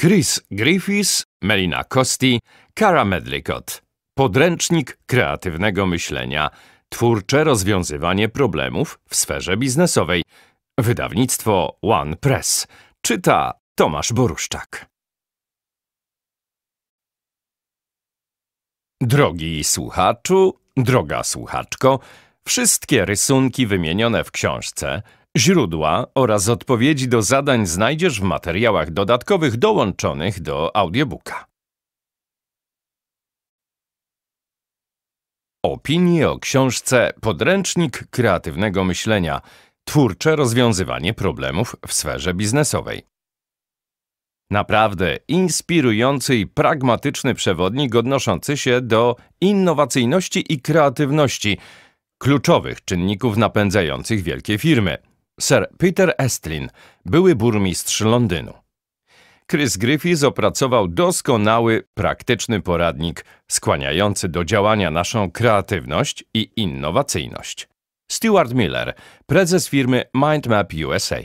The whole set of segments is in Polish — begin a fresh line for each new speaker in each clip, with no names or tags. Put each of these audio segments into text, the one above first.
Chris Griffiths, Melina Costi, Cara Medlicott. Podręcznik kreatywnego myślenia. Twórcze rozwiązywanie problemów w sferze biznesowej. Wydawnictwo One Press. Czyta Tomasz Boruszczak. Drogi słuchaczu, droga słuchaczko, wszystkie rysunki wymienione w książce – Źródła oraz odpowiedzi do zadań znajdziesz w materiałach dodatkowych dołączonych do audiobooka. Opinie o książce Podręcznik kreatywnego myślenia twórcze rozwiązywanie problemów w sferze biznesowej. Naprawdę inspirujący i pragmatyczny przewodnik odnoszący się do innowacyjności i kreatywności, kluczowych czynników napędzających wielkie firmy. Sir Peter Estlin, były burmistrz Londynu. Chris Griffiths opracował doskonały, praktyczny poradnik skłaniający do działania naszą kreatywność i innowacyjność. Stuart Miller, prezes firmy MindMap USA.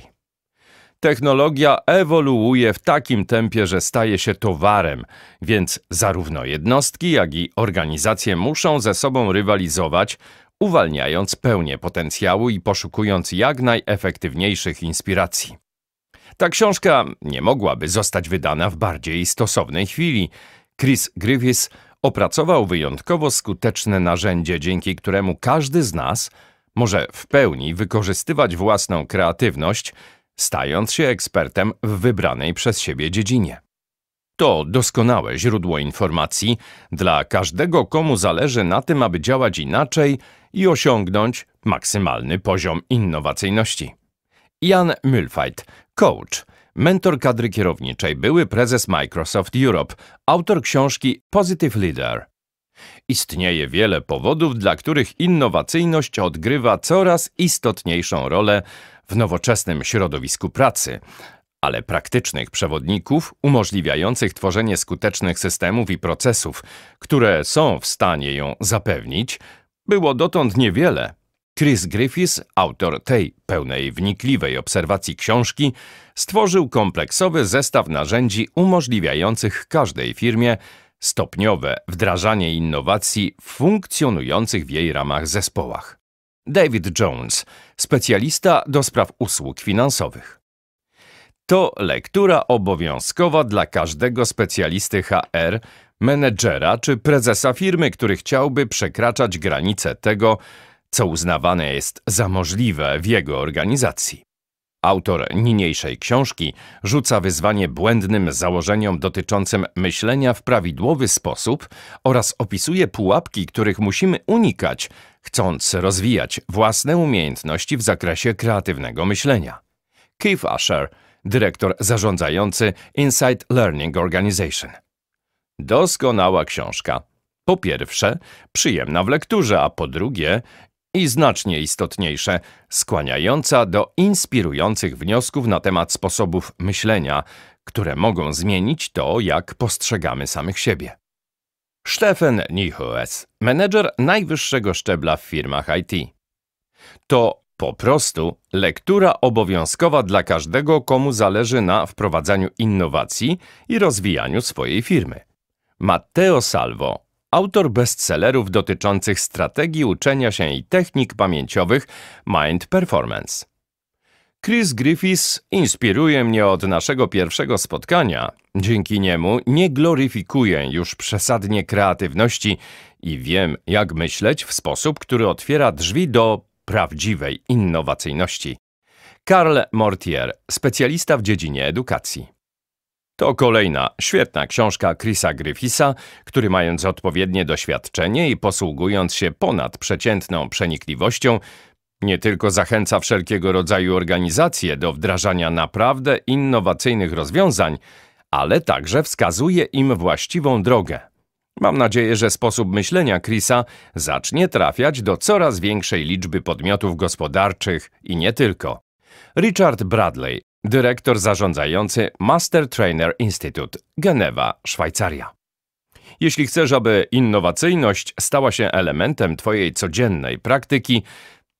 Technologia ewoluuje w takim tempie, że staje się towarem, więc zarówno jednostki, jak i organizacje muszą ze sobą rywalizować, uwalniając pełnię potencjału i poszukując jak najefektywniejszych inspiracji. Ta książka nie mogłaby zostać wydana w bardziej stosownej chwili. Chris Griffiths opracował wyjątkowo skuteczne narzędzie, dzięki któremu każdy z nas może w pełni wykorzystywać własną kreatywność, stając się ekspertem w wybranej przez siebie dziedzinie. To doskonałe źródło informacji dla każdego, komu zależy na tym, aby działać inaczej i osiągnąć maksymalny poziom innowacyjności. Jan Mühlfeit, coach, mentor kadry kierowniczej, były prezes Microsoft Europe, autor książki Positive Leader. Istnieje wiele powodów, dla których innowacyjność odgrywa coraz istotniejszą rolę w nowoczesnym środowisku pracy, ale praktycznych przewodników umożliwiających tworzenie skutecznych systemów i procesów, które są w stanie ją zapewnić, było dotąd niewiele. Chris Griffiths, autor tej pełnej wnikliwej obserwacji książki, stworzył kompleksowy zestaw narzędzi umożliwiających każdej firmie stopniowe wdrażanie innowacji w funkcjonujących w jej ramach zespołach. David Jones, specjalista do spraw usług finansowych. To lektura obowiązkowa dla każdego specjalisty HR, menedżera czy prezesa firmy, który chciałby przekraczać granice tego, co uznawane jest za możliwe w jego organizacji. Autor niniejszej książki rzuca wyzwanie błędnym założeniom dotyczącym myślenia w prawidłowy sposób oraz opisuje pułapki, których musimy unikać, chcąc rozwijać własne umiejętności w zakresie kreatywnego myślenia. Keith Asher – dyrektor zarządzający Insight Learning Organization. Doskonała książka. Po pierwsze, przyjemna w lekturze, a po drugie, i znacznie istotniejsze, skłaniająca do inspirujących wniosków na temat sposobów myślenia, które mogą zmienić to, jak postrzegamy samych siebie. Stefan Nichols, menedżer najwyższego szczebla w firmach IT. To po prostu lektura obowiązkowa dla każdego, komu zależy na wprowadzaniu innowacji i rozwijaniu swojej firmy. Matteo Salvo, autor bestsellerów dotyczących strategii uczenia się i technik pamięciowych Mind Performance. Chris Griffiths inspiruje mnie od naszego pierwszego spotkania. Dzięki niemu nie gloryfikuję już przesadnie kreatywności i wiem, jak myśleć w sposób, który otwiera drzwi do prawdziwej innowacyjności. Karl Mortier, specjalista w dziedzinie edukacji. To kolejna świetna książka Chrisa Griffisa, który mając odpowiednie doświadczenie i posługując się ponad przeciętną przenikliwością, nie tylko zachęca wszelkiego rodzaju organizacje do wdrażania naprawdę innowacyjnych rozwiązań, ale także wskazuje im właściwą drogę. Mam nadzieję, że sposób myślenia Chrisa zacznie trafiać do coraz większej liczby podmiotów gospodarczych i nie tylko. Richard Bradley, dyrektor zarządzający Master Trainer Institute, Genewa, Szwajcaria. Jeśli chcesz, aby innowacyjność stała się elementem Twojej codziennej praktyki,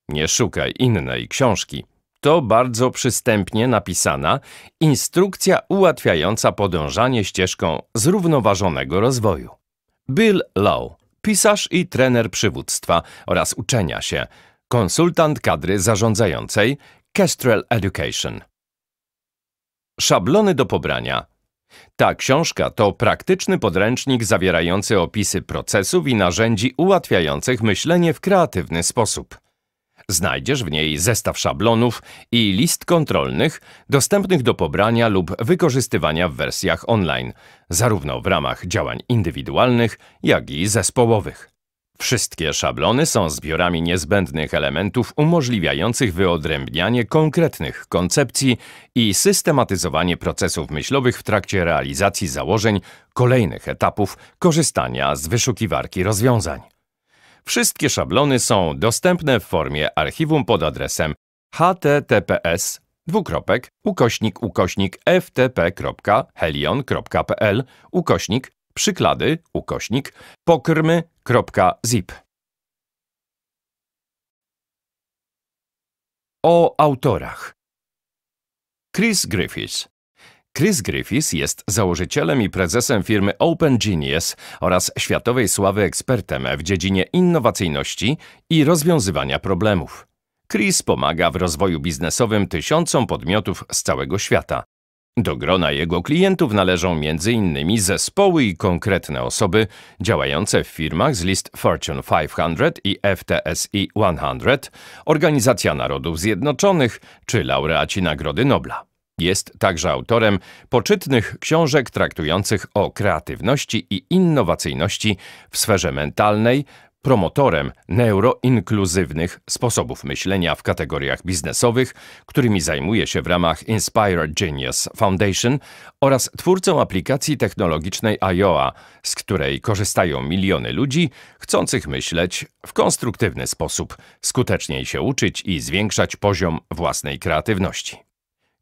nie szukaj innej książki. To bardzo przystępnie napisana instrukcja ułatwiająca podążanie ścieżką zrównoważonego rozwoju. Bill Lowe, pisarz i trener przywództwa oraz uczenia się, konsultant kadry zarządzającej Kestrel Education. Szablony do pobrania. Ta książka to praktyczny podręcznik zawierający opisy procesów i narzędzi ułatwiających myślenie w kreatywny sposób. Znajdziesz w niej zestaw szablonów i list kontrolnych dostępnych do pobrania lub wykorzystywania w wersjach online, zarówno w ramach działań indywidualnych, jak i zespołowych. Wszystkie szablony są zbiorami niezbędnych elementów umożliwiających wyodrębnianie konkretnych koncepcji i systematyzowanie procesów myślowych w trakcie realizacji założeń kolejnych etapów korzystania z wyszukiwarki rozwiązań. Wszystkie szablony są dostępne w formie archiwum pod adresem https dwukropek ukośnik ukośnik ftp.helion.pl ukośnik przyklady ukośnik pokrmy.zip. O autorach Chris Griffiths Chris Griffiths jest założycielem i prezesem firmy Open Genius oraz światowej sławy ekspertem w dziedzinie innowacyjności i rozwiązywania problemów. Chris pomaga w rozwoju biznesowym tysiącom podmiotów z całego świata. Do grona jego klientów należą m.in. zespoły i konkretne osoby działające w firmach z list Fortune 500 i FTSE 100, Organizacja Narodów Zjednoczonych czy laureaci Nagrody Nobla. Jest także autorem poczytnych książek traktujących o kreatywności i innowacyjności w sferze mentalnej, promotorem neuroinkluzywnych sposobów myślenia w kategoriach biznesowych, którymi zajmuje się w ramach Inspire Genius Foundation oraz twórcą aplikacji technologicznej IOA, z której korzystają miliony ludzi chcących myśleć w konstruktywny sposób, skuteczniej się uczyć i zwiększać poziom własnej kreatywności.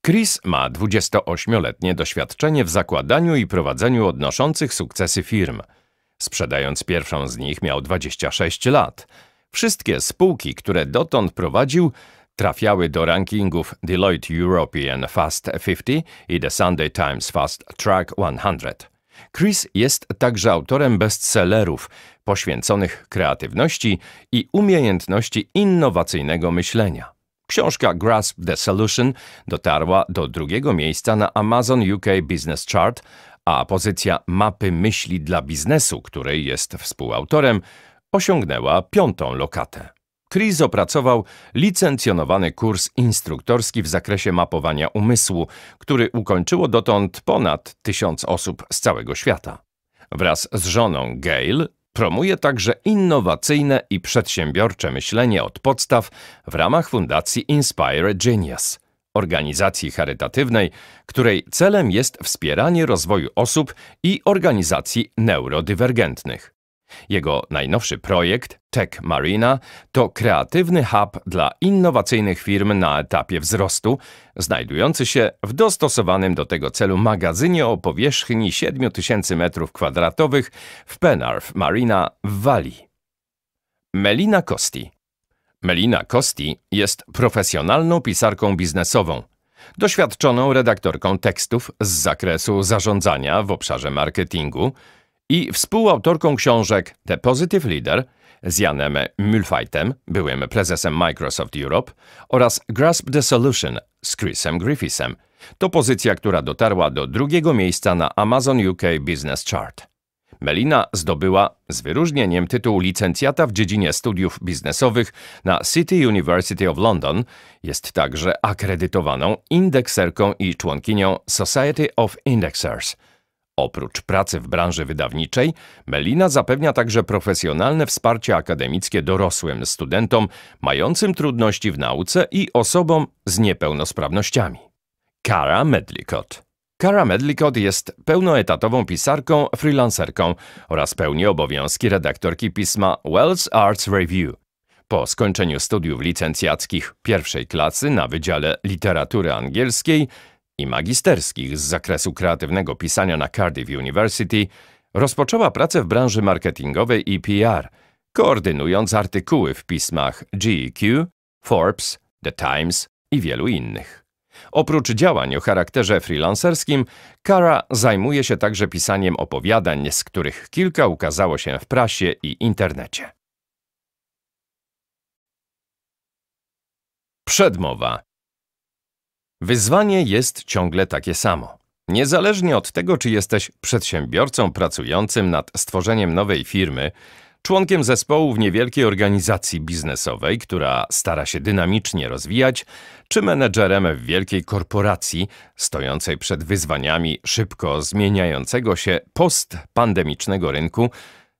Chris ma 28-letnie doświadczenie w zakładaniu i prowadzeniu odnoszących sukcesy firm. Sprzedając pierwszą z nich miał 26 lat. Wszystkie spółki, które dotąd prowadził, trafiały do rankingów Deloitte European Fast 50 i The Sunday Times Fast Track 100. Chris jest także autorem bestsellerów poświęconych kreatywności i umiejętności innowacyjnego myślenia. Książka Grasp the Solution dotarła do drugiego miejsca na Amazon UK Business Chart, a pozycja Mapy Myśli dla Biznesu, której jest współautorem, osiągnęła piątą lokatę. Chris opracował licencjonowany kurs instruktorski w zakresie mapowania umysłu, który ukończyło dotąd ponad tysiąc osób z całego świata. Wraz z żoną Gail Promuje także innowacyjne i przedsiębiorcze myślenie od podstaw w ramach Fundacji Inspire Genius, organizacji charytatywnej, której celem jest wspieranie rozwoju osób i organizacji neurodywergentnych. Jego najnowszy projekt, Tech Marina, to kreatywny hub dla innowacyjnych firm na etapie wzrostu, znajdujący się w dostosowanym do tego celu magazynie o powierzchni 7000 m2 w Penarth Marina w Walii. Melina Kosti Melina Kosti jest profesjonalną pisarką biznesową – doświadczoną redaktorką tekstów z zakresu zarządzania w obszarze marketingu, i współautorką książek The Positive Leader z Janem Mulfightem, byłym prezesem Microsoft Europe oraz Grasp the Solution z Chrisem Griffithem. To pozycja, która dotarła do drugiego miejsca na Amazon UK Business Chart. Melina zdobyła z wyróżnieniem tytuł licencjata w dziedzinie studiów biznesowych na City University of London. Jest także akredytowaną indekserką i członkinią Society of Indexers – Oprócz pracy w branży wydawniczej, Melina zapewnia także profesjonalne wsparcie akademickie dorosłym studentom mającym trudności w nauce i osobom z niepełnosprawnościami. Kara Medlicott Kara Medlicott jest pełnoetatową pisarką, freelancerką oraz pełni obowiązki redaktorki pisma Wells Arts Review. Po skończeniu studiów licencjackich pierwszej klasy na Wydziale Literatury Angielskiej i magisterskich z zakresu kreatywnego pisania na Cardiff University, rozpoczęła pracę w branży marketingowej i PR, koordynując artykuły w pismach GEQ, Forbes, The Times i wielu innych. Oprócz działań o charakterze freelancerskim, Kara zajmuje się także pisaniem opowiadań, z których kilka ukazało się w prasie i internecie. Przedmowa Wyzwanie jest ciągle takie samo. Niezależnie od tego, czy jesteś przedsiębiorcą pracującym nad stworzeniem nowej firmy, członkiem zespołu w niewielkiej organizacji biznesowej, która stara się dynamicznie rozwijać, czy menedżerem w wielkiej korporacji stojącej przed wyzwaniami szybko zmieniającego się postpandemicznego rynku,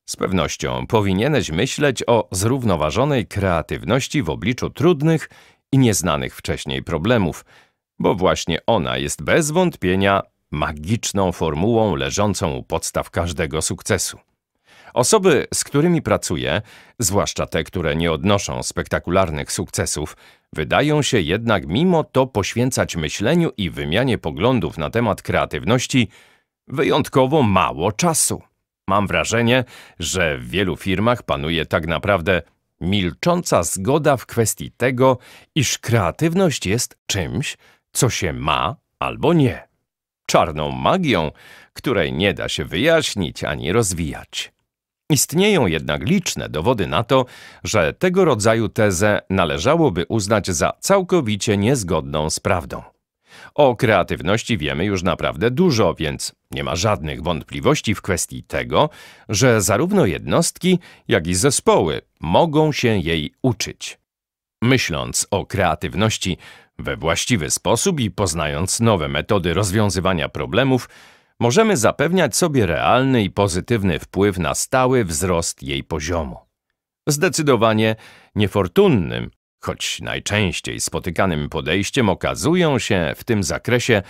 z pewnością powinieneś myśleć o zrównoważonej kreatywności w obliczu trudnych i nieznanych wcześniej problemów – bo właśnie ona jest bez wątpienia magiczną formułą leżącą u podstaw każdego sukcesu. Osoby, z którymi pracuję, zwłaszcza te, które nie odnoszą spektakularnych sukcesów, wydają się jednak mimo to poświęcać myśleniu i wymianie poglądów na temat kreatywności wyjątkowo mało czasu. Mam wrażenie, że w wielu firmach panuje tak naprawdę milcząca zgoda w kwestii tego, iż kreatywność jest czymś, co się ma albo nie. Czarną magią, której nie da się wyjaśnić ani rozwijać. Istnieją jednak liczne dowody na to, że tego rodzaju tezę należałoby uznać za całkowicie niezgodną z prawdą. O kreatywności wiemy już naprawdę dużo, więc nie ma żadnych wątpliwości w kwestii tego, że zarówno jednostki, jak i zespoły mogą się jej uczyć. Myśląc o kreatywności, we właściwy sposób i poznając nowe metody rozwiązywania problemów, możemy zapewniać sobie realny i pozytywny wpływ na stały wzrost jej poziomu. Zdecydowanie niefortunnym, choć najczęściej spotykanym podejściem okazują się w tym zakresie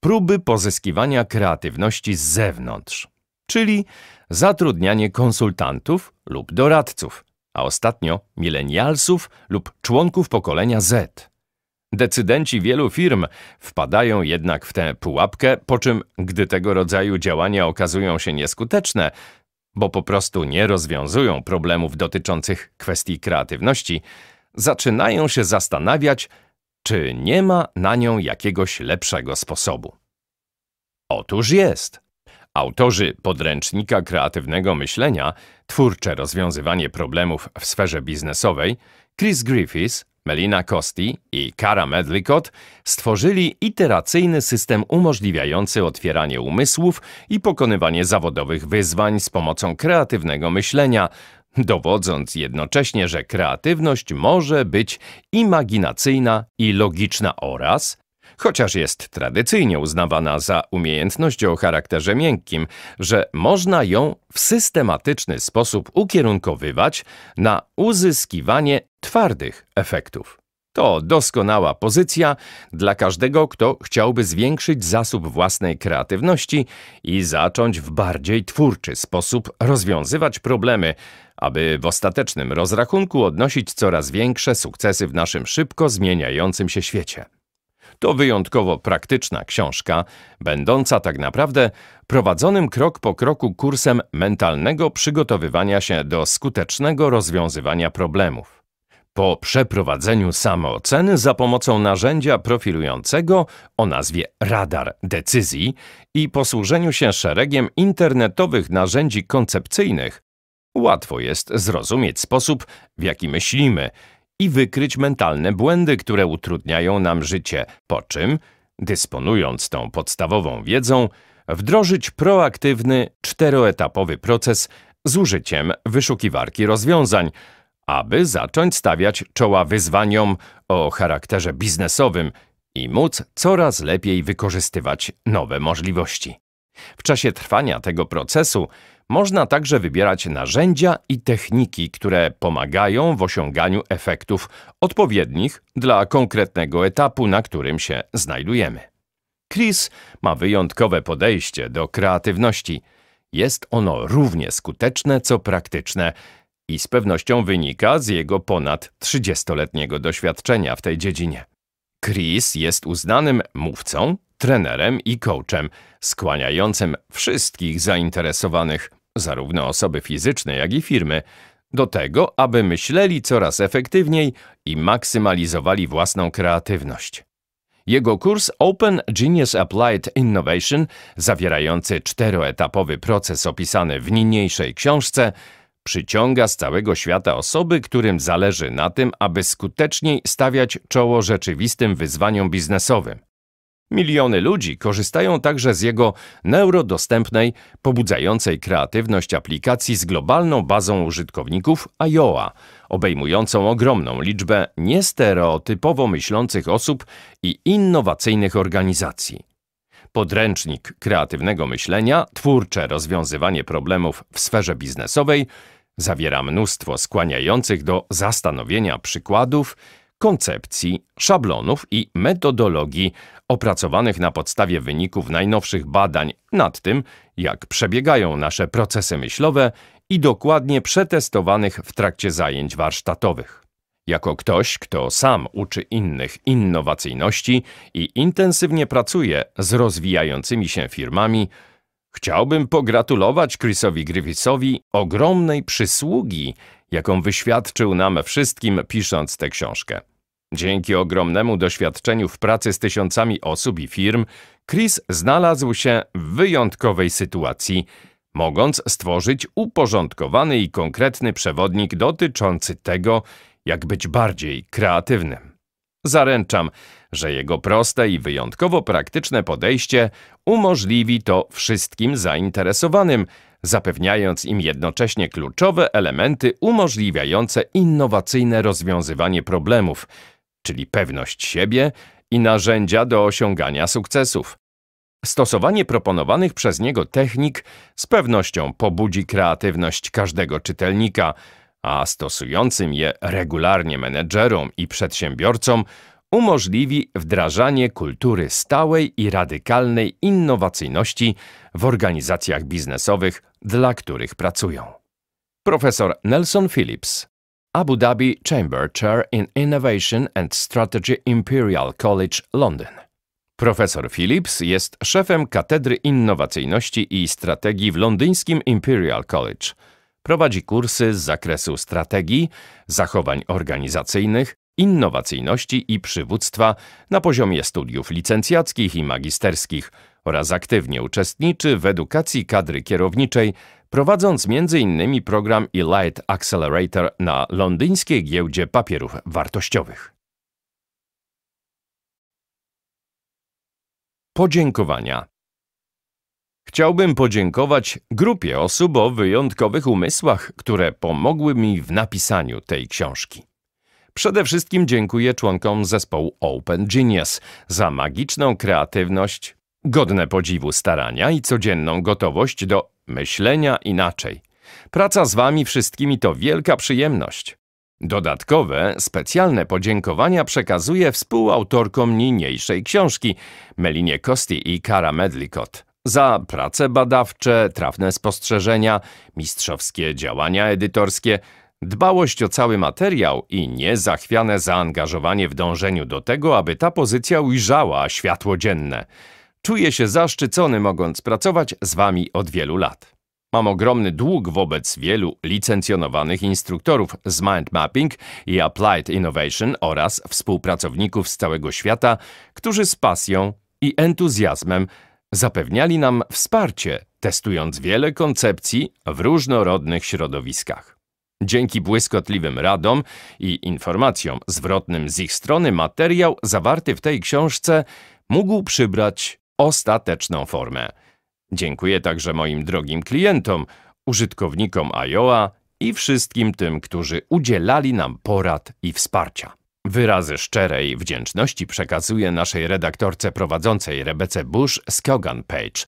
próby pozyskiwania kreatywności z zewnątrz, czyli zatrudnianie konsultantów lub doradców, a ostatnio milenialsów lub członków pokolenia Z. Decydenci wielu firm wpadają jednak w tę pułapkę, po czym, gdy tego rodzaju działania okazują się nieskuteczne, bo po prostu nie rozwiązują problemów dotyczących kwestii kreatywności, zaczynają się zastanawiać, czy nie ma na nią jakiegoś lepszego sposobu. Otóż jest. Autorzy podręcznika kreatywnego myślenia, twórcze rozwiązywanie problemów w sferze biznesowej, Chris Griffiths Melina Kosti i Kara Medlicott stworzyli iteracyjny system umożliwiający otwieranie umysłów i pokonywanie zawodowych wyzwań z pomocą kreatywnego myślenia, dowodząc jednocześnie, że kreatywność może być imaginacyjna i logiczna oraz Chociaż jest tradycyjnie uznawana za umiejętność o charakterze miękkim, że można ją w systematyczny sposób ukierunkowywać na uzyskiwanie twardych efektów. To doskonała pozycja dla każdego, kto chciałby zwiększyć zasób własnej kreatywności i zacząć w bardziej twórczy sposób rozwiązywać problemy, aby w ostatecznym rozrachunku odnosić coraz większe sukcesy w naszym szybko zmieniającym się świecie. To wyjątkowo praktyczna książka, będąca tak naprawdę prowadzonym krok po kroku kursem mentalnego przygotowywania się do skutecznego rozwiązywania problemów. Po przeprowadzeniu samooceny za pomocą narzędzia profilującego o nazwie radar decyzji i posłużeniu się szeregiem internetowych narzędzi koncepcyjnych, łatwo jest zrozumieć sposób, w jaki myślimy i wykryć mentalne błędy, które utrudniają nam życie, po czym, dysponując tą podstawową wiedzą, wdrożyć proaktywny, czteroetapowy proces z użyciem wyszukiwarki rozwiązań, aby zacząć stawiać czoła wyzwaniom o charakterze biznesowym i móc coraz lepiej wykorzystywać nowe możliwości. W czasie trwania tego procesu można także wybierać narzędzia i techniki, które pomagają w osiąganiu efektów odpowiednich dla konkretnego etapu, na którym się znajdujemy. Chris ma wyjątkowe podejście do kreatywności. Jest ono równie skuteczne co praktyczne i z pewnością wynika z jego ponad 30-letniego doświadczenia w tej dziedzinie. Chris jest uznanym mówcą, trenerem i coachem, skłaniającym wszystkich zainteresowanych zarówno osoby fizyczne, jak i firmy, do tego, aby myśleli coraz efektywniej i maksymalizowali własną kreatywność. Jego kurs Open Genius Applied Innovation, zawierający czteroetapowy proces opisany w niniejszej książce, przyciąga z całego świata osoby, którym zależy na tym, aby skuteczniej stawiać czoło rzeczywistym wyzwaniom biznesowym. Miliony ludzi korzystają także z jego neurodostępnej, pobudzającej kreatywność aplikacji z globalną bazą użytkowników IOA, obejmującą ogromną liczbę niestereotypowo myślących osób i innowacyjnych organizacji. Podręcznik kreatywnego myślenia, twórcze rozwiązywanie problemów w sferze biznesowej zawiera mnóstwo skłaniających do zastanowienia przykładów koncepcji, szablonów i metodologii opracowanych na podstawie wyników najnowszych badań nad tym, jak przebiegają nasze procesy myślowe i dokładnie przetestowanych w trakcie zajęć warsztatowych. Jako ktoś, kto sam uczy innych innowacyjności i intensywnie pracuje z rozwijającymi się firmami, Chciałbym pogratulować Chrisowi Griffithowi ogromnej przysługi, jaką wyświadczył nam wszystkim pisząc tę książkę. Dzięki ogromnemu doświadczeniu w pracy z tysiącami osób i firm, Chris znalazł się w wyjątkowej sytuacji, mogąc stworzyć uporządkowany i konkretny przewodnik dotyczący tego, jak być bardziej kreatywnym. Zaręczam, że jego proste i wyjątkowo praktyczne podejście umożliwi to wszystkim zainteresowanym, zapewniając im jednocześnie kluczowe elementy umożliwiające innowacyjne rozwiązywanie problemów, czyli pewność siebie i narzędzia do osiągania sukcesów. Stosowanie proponowanych przez niego technik z pewnością pobudzi kreatywność każdego czytelnika, a stosującym je regularnie menedżerom i przedsiębiorcom umożliwi wdrażanie kultury stałej i radykalnej innowacyjności w organizacjach biznesowych, dla których pracują. Profesor Nelson Phillips Abu Dhabi Chamber Chair in Innovation and Strategy Imperial College London. Profesor Phillips jest szefem Katedry Innowacyjności i Strategii w londyńskim Imperial College. Prowadzi kursy z zakresu strategii, zachowań organizacyjnych, innowacyjności i przywództwa na poziomie studiów licencjackich i magisterskich oraz aktywnie uczestniczy w edukacji kadry kierowniczej prowadząc m.in. program Elite Accelerator na londyńskiej giełdzie papierów wartościowych. Podziękowania. Chciałbym podziękować grupie osób o wyjątkowych umysłach, które pomogły mi w napisaniu tej książki. Przede wszystkim dziękuję członkom zespołu Open Genius za magiczną kreatywność, godne podziwu starania i codzienną gotowość do myślenia inaczej. Praca z Wami wszystkimi to wielka przyjemność. Dodatkowe, specjalne podziękowania przekazuję współautorkom niniejszej książki Melinie Kosti i Kara Medlicott, za prace badawcze, trafne spostrzeżenia, mistrzowskie działania edytorskie, dbałość o cały materiał i niezachwiane zaangażowanie w dążeniu do tego, aby ta pozycja ujrzała światło dzienne. Czuję się zaszczycony mogąc pracować z Wami od wielu lat. Mam ogromny dług wobec wielu licencjonowanych instruktorów z Mind Mapping i Applied Innovation oraz współpracowników z całego świata, którzy z pasją i entuzjazmem zapewniali nam wsparcie, testując wiele koncepcji w różnorodnych środowiskach. Dzięki błyskotliwym radom i informacjom zwrotnym z ich strony materiał zawarty w tej książce mógł przybrać ostateczną formę. Dziękuję także moim drogim klientom, użytkownikom IOA i wszystkim tym, którzy udzielali nam porad i wsparcia. Wyrazy szczerej wdzięczności przekazuję naszej redaktorce prowadzącej Rebece Bush z Kogan Page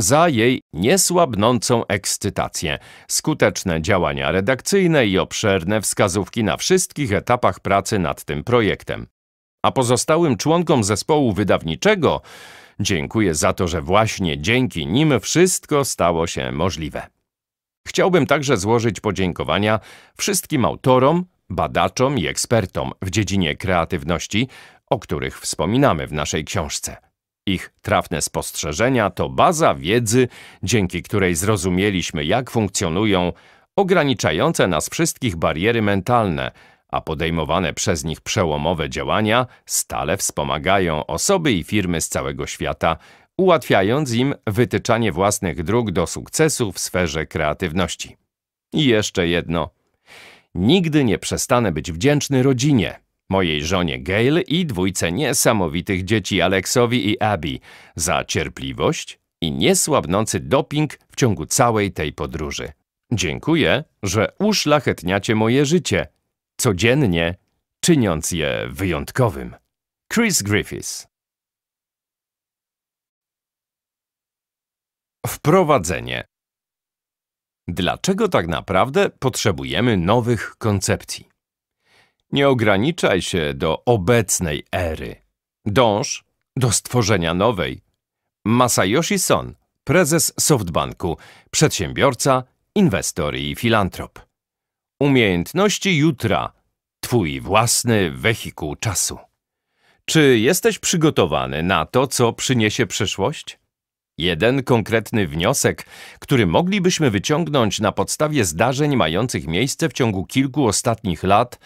za jej niesłabnącą ekscytację, skuteczne działania redakcyjne i obszerne wskazówki na wszystkich etapach pracy nad tym projektem. A pozostałym członkom zespołu wydawniczego Dziękuję za to, że właśnie dzięki nim wszystko stało się możliwe. Chciałbym także złożyć podziękowania wszystkim autorom, badaczom i ekspertom w dziedzinie kreatywności, o których wspominamy w naszej książce. Ich trafne spostrzeżenia to baza wiedzy, dzięki której zrozumieliśmy, jak funkcjonują ograniczające nas wszystkich bariery mentalne – a podejmowane przez nich przełomowe działania stale wspomagają osoby i firmy z całego świata, ułatwiając im wytyczanie własnych dróg do sukcesu w sferze kreatywności. I jeszcze jedno. Nigdy nie przestanę być wdzięczny rodzinie, mojej żonie Gail i dwójce niesamowitych dzieci Alexowi i Abby za cierpliwość i niesłabnący doping w ciągu całej tej podróży. Dziękuję, że uszlachetniacie moje życie – codziennie, czyniąc je wyjątkowym. Chris Griffiths Wprowadzenie Dlaczego tak naprawdę potrzebujemy nowych koncepcji? Nie ograniczaj się do obecnej ery. Dąż do stworzenia nowej. Masayoshi Son, prezes SoftBanku, przedsiębiorca, inwestor i filantrop. Umiejętności jutra. Twój własny wehikuł czasu. Czy jesteś przygotowany na to, co przyniesie przyszłość? Jeden konkretny wniosek, który moglibyśmy wyciągnąć na podstawie zdarzeń mających miejsce w ciągu kilku ostatnich lat,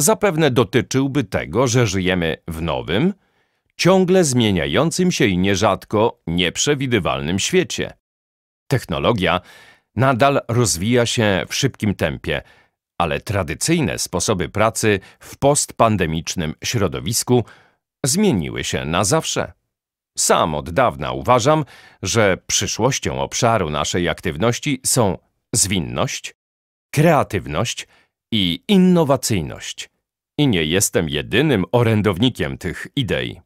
zapewne dotyczyłby tego, że żyjemy w nowym, ciągle zmieniającym się i nierzadko nieprzewidywalnym świecie. Technologia nadal rozwija się w szybkim tempie, ale tradycyjne sposoby pracy w postpandemicznym środowisku zmieniły się na zawsze. Sam od dawna uważam, że przyszłością obszaru naszej aktywności są zwinność, kreatywność i innowacyjność. I nie jestem jedynym orędownikiem tych idei.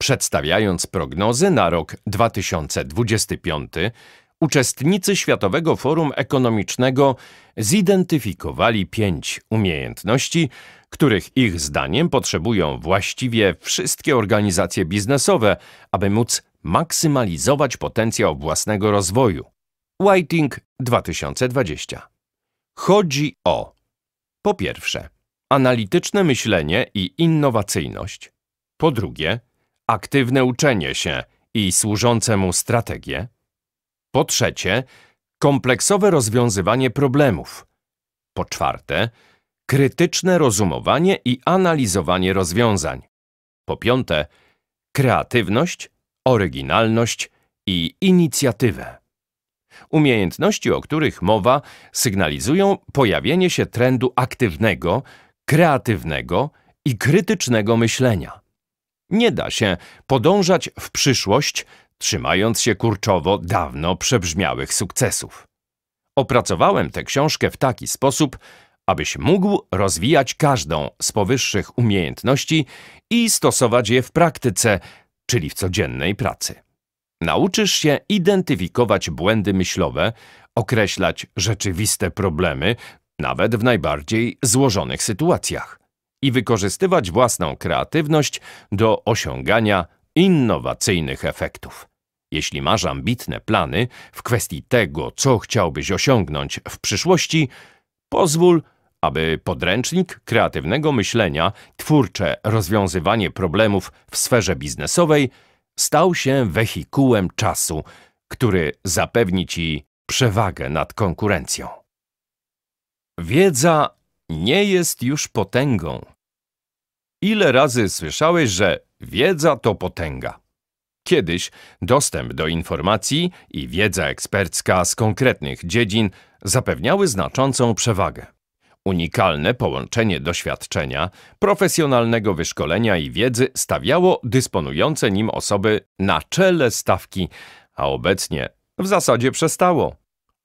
Przedstawiając prognozy na rok 2025, Uczestnicy Światowego Forum Ekonomicznego zidentyfikowali pięć umiejętności, których ich zdaniem potrzebują właściwie wszystkie organizacje biznesowe, aby móc maksymalizować potencjał własnego rozwoju. Whiting 2020 Chodzi o po pierwsze analityczne myślenie i innowacyjność, po drugie aktywne uczenie się i służące mu strategie, po trzecie, kompleksowe rozwiązywanie problemów. Po czwarte, krytyczne rozumowanie i analizowanie rozwiązań. Po piąte, kreatywność, oryginalność i inicjatywę. Umiejętności, o których mowa, sygnalizują pojawienie się trendu aktywnego, kreatywnego i krytycznego myślenia. Nie da się podążać w przyszłość trzymając się kurczowo dawno przebrzmiałych sukcesów. Opracowałem tę książkę w taki sposób, abyś mógł rozwijać każdą z powyższych umiejętności i stosować je w praktyce, czyli w codziennej pracy. Nauczysz się identyfikować błędy myślowe, określać rzeczywiste problemy, nawet w najbardziej złożonych sytuacjach i wykorzystywać własną kreatywność do osiągania innowacyjnych efektów. Jeśli masz ambitne plany w kwestii tego, co chciałbyś osiągnąć w przyszłości, pozwól, aby podręcznik kreatywnego myślenia, twórcze rozwiązywanie problemów w sferze biznesowej stał się wehikułem czasu, który zapewni Ci przewagę nad konkurencją. Wiedza nie jest już potęgą. Ile razy słyszałeś, że wiedza to potęga? kiedyś dostęp do informacji i wiedza ekspercka z konkretnych dziedzin zapewniały znaczącą przewagę. Unikalne połączenie doświadczenia, profesjonalnego wyszkolenia i wiedzy stawiało dysponujące nim osoby na czele stawki, a obecnie w zasadzie przestało.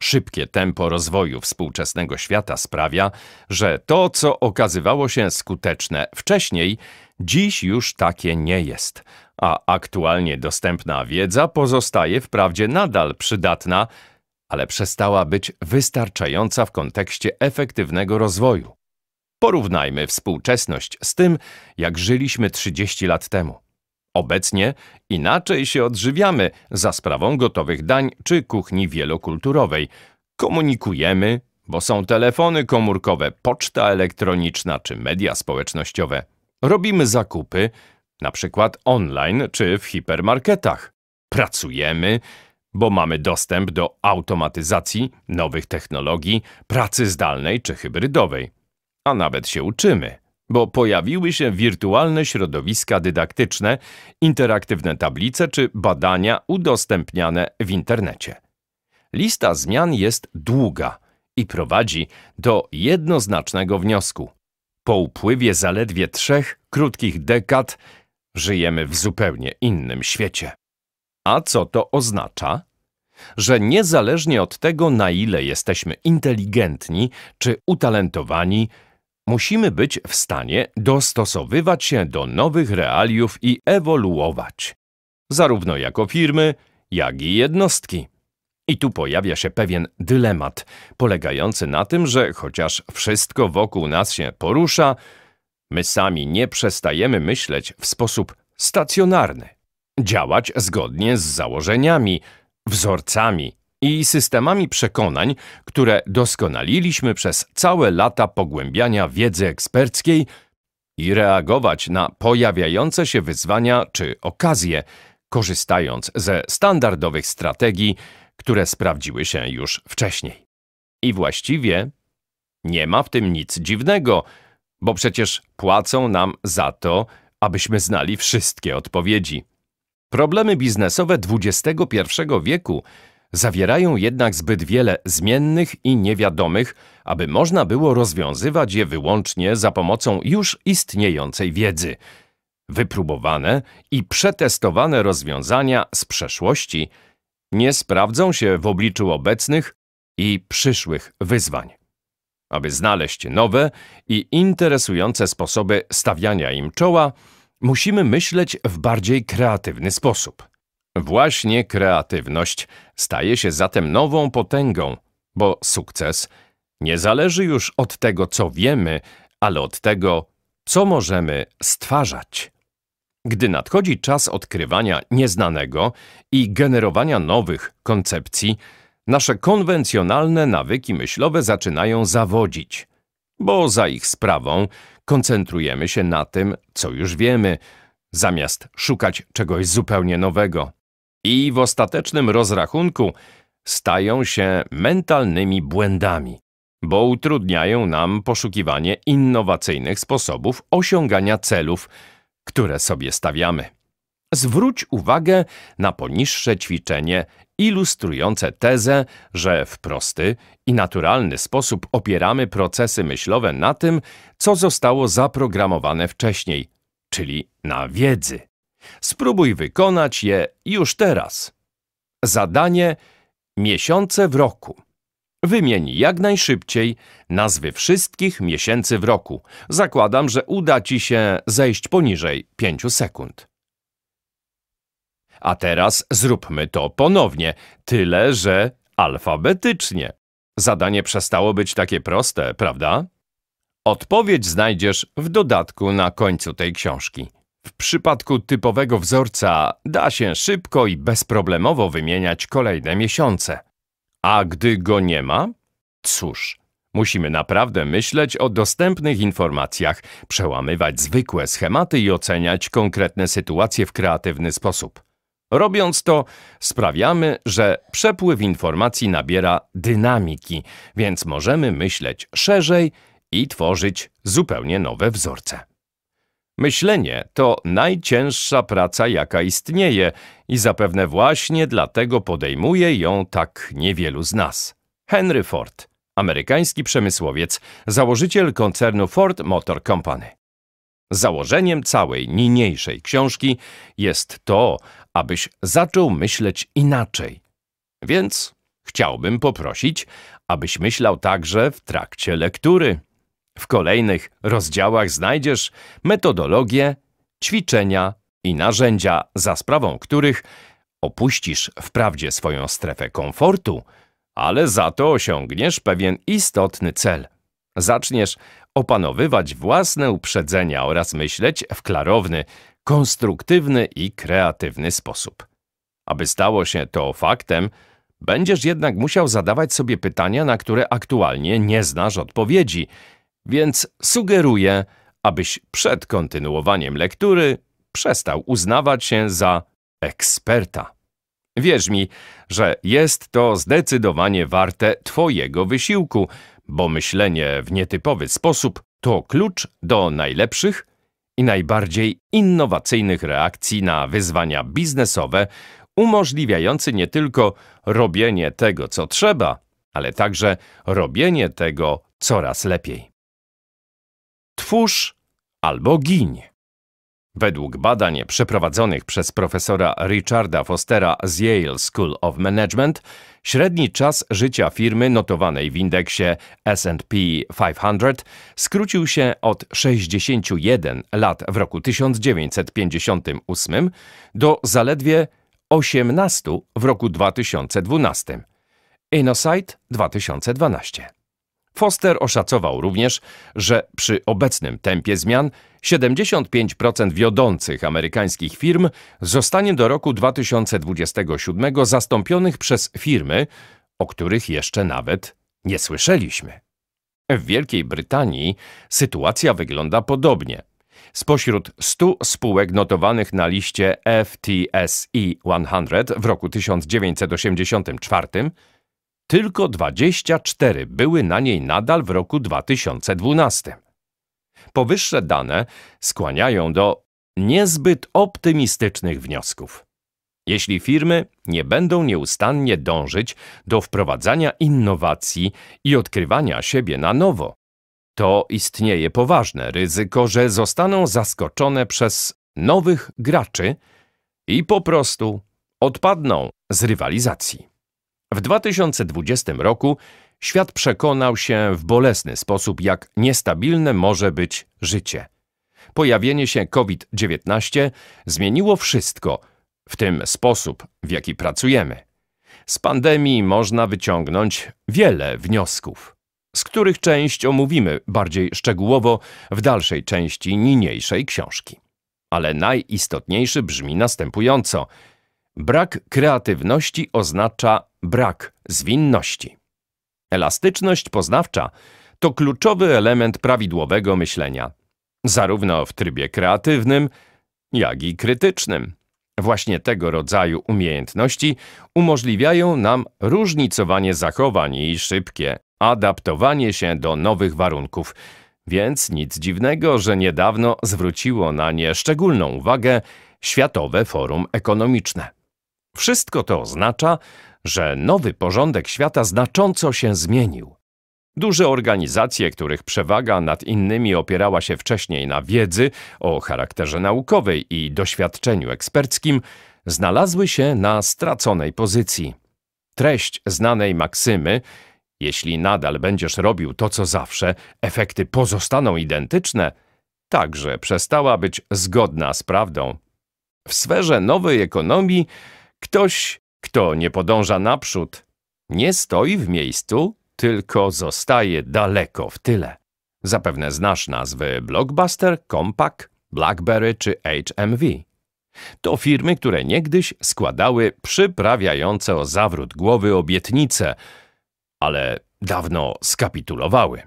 Szybkie tempo rozwoju współczesnego świata sprawia, że to, co okazywało się skuteczne wcześniej, dziś już takie nie jest a aktualnie dostępna wiedza pozostaje wprawdzie nadal przydatna, ale przestała być wystarczająca w kontekście efektywnego rozwoju. Porównajmy współczesność z tym, jak żyliśmy 30 lat temu. Obecnie inaczej się odżywiamy za sprawą gotowych dań czy kuchni wielokulturowej. Komunikujemy, bo są telefony komórkowe, poczta elektroniczna czy media społecznościowe. Robimy zakupy, na przykład online czy w hipermarketach. Pracujemy, bo mamy dostęp do automatyzacji, nowych technologii, pracy zdalnej czy hybrydowej. A nawet się uczymy, bo pojawiły się wirtualne środowiska dydaktyczne, interaktywne tablice czy badania udostępniane w internecie. Lista zmian jest długa i prowadzi do jednoznacznego wniosku. Po upływie zaledwie trzech krótkich dekad Żyjemy w zupełnie innym świecie. A co to oznacza? Że niezależnie od tego, na ile jesteśmy inteligentni czy utalentowani, musimy być w stanie dostosowywać się do nowych realiów i ewoluować. Zarówno jako firmy, jak i jednostki. I tu pojawia się pewien dylemat, polegający na tym, że chociaż wszystko wokół nas się porusza, My sami nie przestajemy myśleć w sposób stacjonarny, działać zgodnie z założeniami, wzorcami i systemami przekonań, które doskonaliliśmy przez całe lata pogłębiania wiedzy eksperckiej i reagować na pojawiające się wyzwania czy okazje, korzystając ze standardowych strategii, które sprawdziły się już wcześniej. I właściwie nie ma w tym nic dziwnego – bo przecież płacą nam za to, abyśmy znali wszystkie odpowiedzi. Problemy biznesowe XXI wieku zawierają jednak zbyt wiele zmiennych i niewiadomych, aby można było rozwiązywać je wyłącznie za pomocą już istniejącej wiedzy. Wypróbowane i przetestowane rozwiązania z przeszłości nie sprawdzą się w obliczu obecnych i przyszłych wyzwań. Aby znaleźć nowe i interesujące sposoby stawiania im czoła, musimy myśleć w bardziej kreatywny sposób. Właśnie kreatywność staje się zatem nową potęgą, bo sukces nie zależy już od tego, co wiemy, ale od tego, co możemy stwarzać. Gdy nadchodzi czas odkrywania nieznanego i generowania nowych koncepcji, nasze konwencjonalne nawyki myślowe zaczynają zawodzić, bo za ich sprawą koncentrujemy się na tym, co już wiemy, zamiast szukać czegoś zupełnie nowego. I w ostatecznym rozrachunku stają się mentalnymi błędami, bo utrudniają nam poszukiwanie innowacyjnych sposobów osiągania celów, które sobie stawiamy. Zwróć uwagę na poniższe ćwiczenie ilustrujące tezę, że w prosty i naturalny sposób opieramy procesy myślowe na tym, co zostało zaprogramowane wcześniej, czyli na wiedzy. Spróbuj wykonać je już teraz. Zadanie miesiące w roku. Wymień jak najszybciej nazwy wszystkich miesięcy w roku. Zakładam, że uda Ci się zejść poniżej 5 sekund. A teraz zróbmy to ponownie, tyle że alfabetycznie. Zadanie przestało być takie proste, prawda? Odpowiedź znajdziesz w dodatku na końcu tej książki. W przypadku typowego wzorca da się szybko i bezproblemowo wymieniać kolejne miesiące. A gdy go nie ma? Cóż, musimy naprawdę myśleć o dostępnych informacjach, przełamywać zwykłe schematy i oceniać konkretne sytuacje w kreatywny sposób. Robiąc to, sprawiamy, że przepływ informacji nabiera dynamiki, więc możemy myśleć szerzej i tworzyć zupełnie nowe wzorce. Myślenie to najcięższa praca, jaka istnieje i zapewne właśnie dlatego podejmuje ją tak niewielu z nas. Henry Ford, amerykański przemysłowiec, założyciel koncernu Ford Motor Company. Założeniem całej niniejszej książki jest to, abyś zaczął myśleć inaczej. Więc chciałbym poprosić, abyś myślał także w trakcie lektury. W kolejnych rozdziałach znajdziesz metodologię, ćwiczenia i narzędzia, za sprawą których opuścisz wprawdzie swoją strefę komfortu, ale za to osiągniesz pewien istotny cel. Zaczniesz opanowywać własne uprzedzenia oraz myśleć w klarowny, konstruktywny i kreatywny sposób. Aby stało się to faktem, będziesz jednak musiał zadawać sobie pytania, na które aktualnie nie znasz odpowiedzi, więc sugeruję, abyś przed kontynuowaniem lektury przestał uznawać się za eksperta. Wierz mi, że jest to zdecydowanie warte Twojego wysiłku – bo myślenie w nietypowy sposób to klucz do najlepszych i najbardziej innowacyjnych reakcji na wyzwania biznesowe, umożliwiający nie tylko robienie tego, co trzeba, ale także robienie tego coraz lepiej. Twórz albo giń. Według badań przeprowadzonych przez profesora Richarda Fostera z Yale School of Management, Średni czas życia firmy notowanej w indeksie S&P 500 skrócił się od 61 lat w roku 1958 do zaledwie 18 w roku 2012. Inosight 2012 Foster oszacował również, że przy obecnym tempie zmian 75% wiodących amerykańskich firm zostanie do roku 2027 zastąpionych przez firmy, o których jeszcze nawet nie słyszeliśmy. W Wielkiej Brytanii sytuacja wygląda podobnie. Spośród 100 spółek notowanych na liście FTSE 100 w roku 1984 tylko 24 były na niej nadal w roku 2012. Powyższe dane skłaniają do niezbyt optymistycznych wniosków. Jeśli firmy nie będą nieustannie dążyć do wprowadzania innowacji i odkrywania siebie na nowo, to istnieje poważne ryzyko, że zostaną zaskoczone przez nowych graczy i po prostu odpadną z rywalizacji. W 2020 roku świat przekonał się w bolesny sposób, jak niestabilne może być życie. Pojawienie się COVID-19 zmieniło wszystko, w tym sposób, w jaki pracujemy. Z pandemii można wyciągnąć wiele wniosków, z których część omówimy bardziej szczegółowo w dalszej części niniejszej książki. Ale najistotniejszy brzmi następująco. Brak kreatywności oznacza brak zwinności. Elastyczność poznawcza to kluczowy element prawidłowego myślenia, zarówno w trybie kreatywnym, jak i krytycznym. Właśnie tego rodzaju umiejętności umożliwiają nam różnicowanie zachowań i szybkie adaptowanie się do nowych warunków, więc nic dziwnego, że niedawno zwróciło na nie szczególną uwagę Światowe Forum Ekonomiczne. Wszystko to oznacza, że nowy porządek świata znacząco się zmienił. Duże organizacje, których przewaga nad innymi opierała się wcześniej na wiedzy o charakterze naukowej i doświadczeniu eksperckim, znalazły się na straconej pozycji. Treść znanej maksymy jeśli nadal będziesz robił to, co zawsze, efekty pozostaną identyczne, także przestała być zgodna z prawdą. W sferze nowej ekonomii Ktoś, kto nie podąża naprzód, nie stoi w miejscu, tylko zostaje daleko w tyle. Zapewne znasz nazwy Blockbuster, Compaq, BlackBerry czy HMV. To firmy, które niegdyś składały przyprawiające o zawrót głowy obietnice, ale dawno skapitulowały.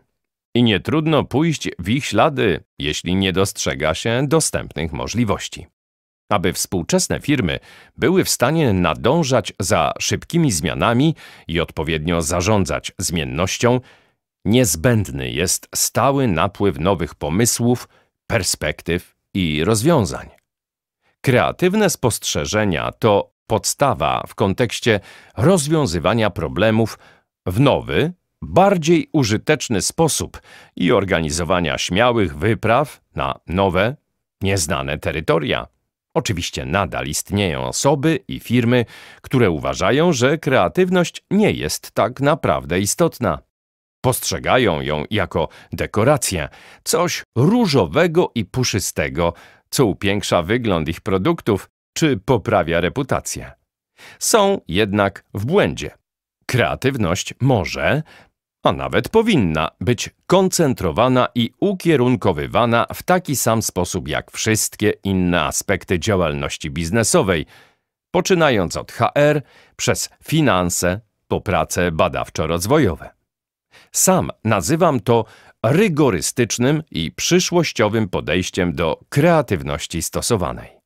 I nie trudno pójść w ich ślady, jeśli nie dostrzega się dostępnych możliwości. Aby współczesne firmy były w stanie nadążać za szybkimi zmianami i odpowiednio zarządzać zmiennością, niezbędny jest stały napływ nowych pomysłów, perspektyw i rozwiązań. Kreatywne spostrzeżenia to podstawa w kontekście rozwiązywania problemów w nowy, bardziej użyteczny sposób i organizowania śmiałych wypraw na nowe, nieznane terytoria. Oczywiście nadal istnieją osoby i firmy, które uważają, że kreatywność nie jest tak naprawdę istotna. Postrzegają ją jako dekorację, coś różowego i puszystego, co upiększa wygląd ich produktów czy poprawia reputację. Są jednak w błędzie. Kreatywność może, a nawet powinna być koncentrowana i ukierunkowywana w taki sam sposób jak wszystkie inne aspekty działalności biznesowej, poczynając od HR, przez finanse, po prace badawczo-rozwojowe. Sam nazywam to rygorystycznym i przyszłościowym podejściem do kreatywności stosowanej.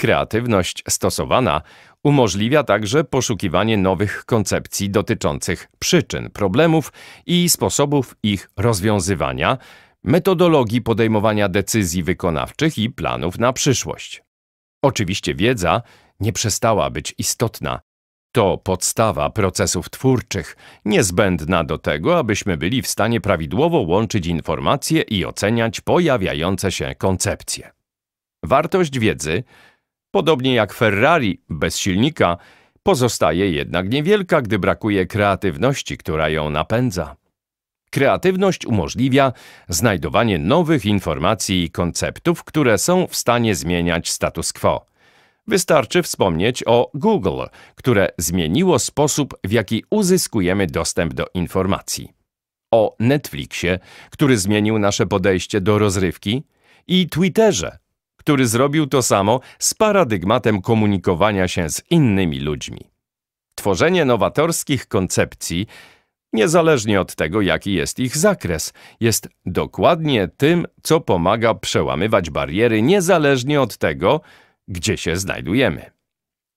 Kreatywność stosowana umożliwia także poszukiwanie nowych koncepcji dotyczących przyczyn problemów i sposobów ich rozwiązywania, metodologii podejmowania decyzji wykonawczych i planów na przyszłość. Oczywiście wiedza nie przestała być istotna. To podstawa procesów twórczych, niezbędna do tego, abyśmy byli w stanie prawidłowo łączyć informacje i oceniać pojawiające się koncepcje. Wartość wiedzy Podobnie jak Ferrari, bez silnika, pozostaje jednak niewielka, gdy brakuje kreatywności, która ją napędza. Kreatywność umożliwia znajdowanie nowych informacji i konceptów, które są w stanie zmieniać status quo. Wystarczy wspomnieć o Google, które zmieniło sposób, w jaki uzyskujemy dostęp do informacji. O Netflixie, który zmienił nasze podejście do rozrywki, i Twitterze, który zrobił to samo z paradygmatem komunikowania się z innymi ludźmi. Tworzenie nowatorskich koncepcji, niezależnie od tego, jaki jest ich zakres, jest dokładnie tym, co pomaga przełamywać bariery, niezależnie od tego, gdzie się znajdujemy.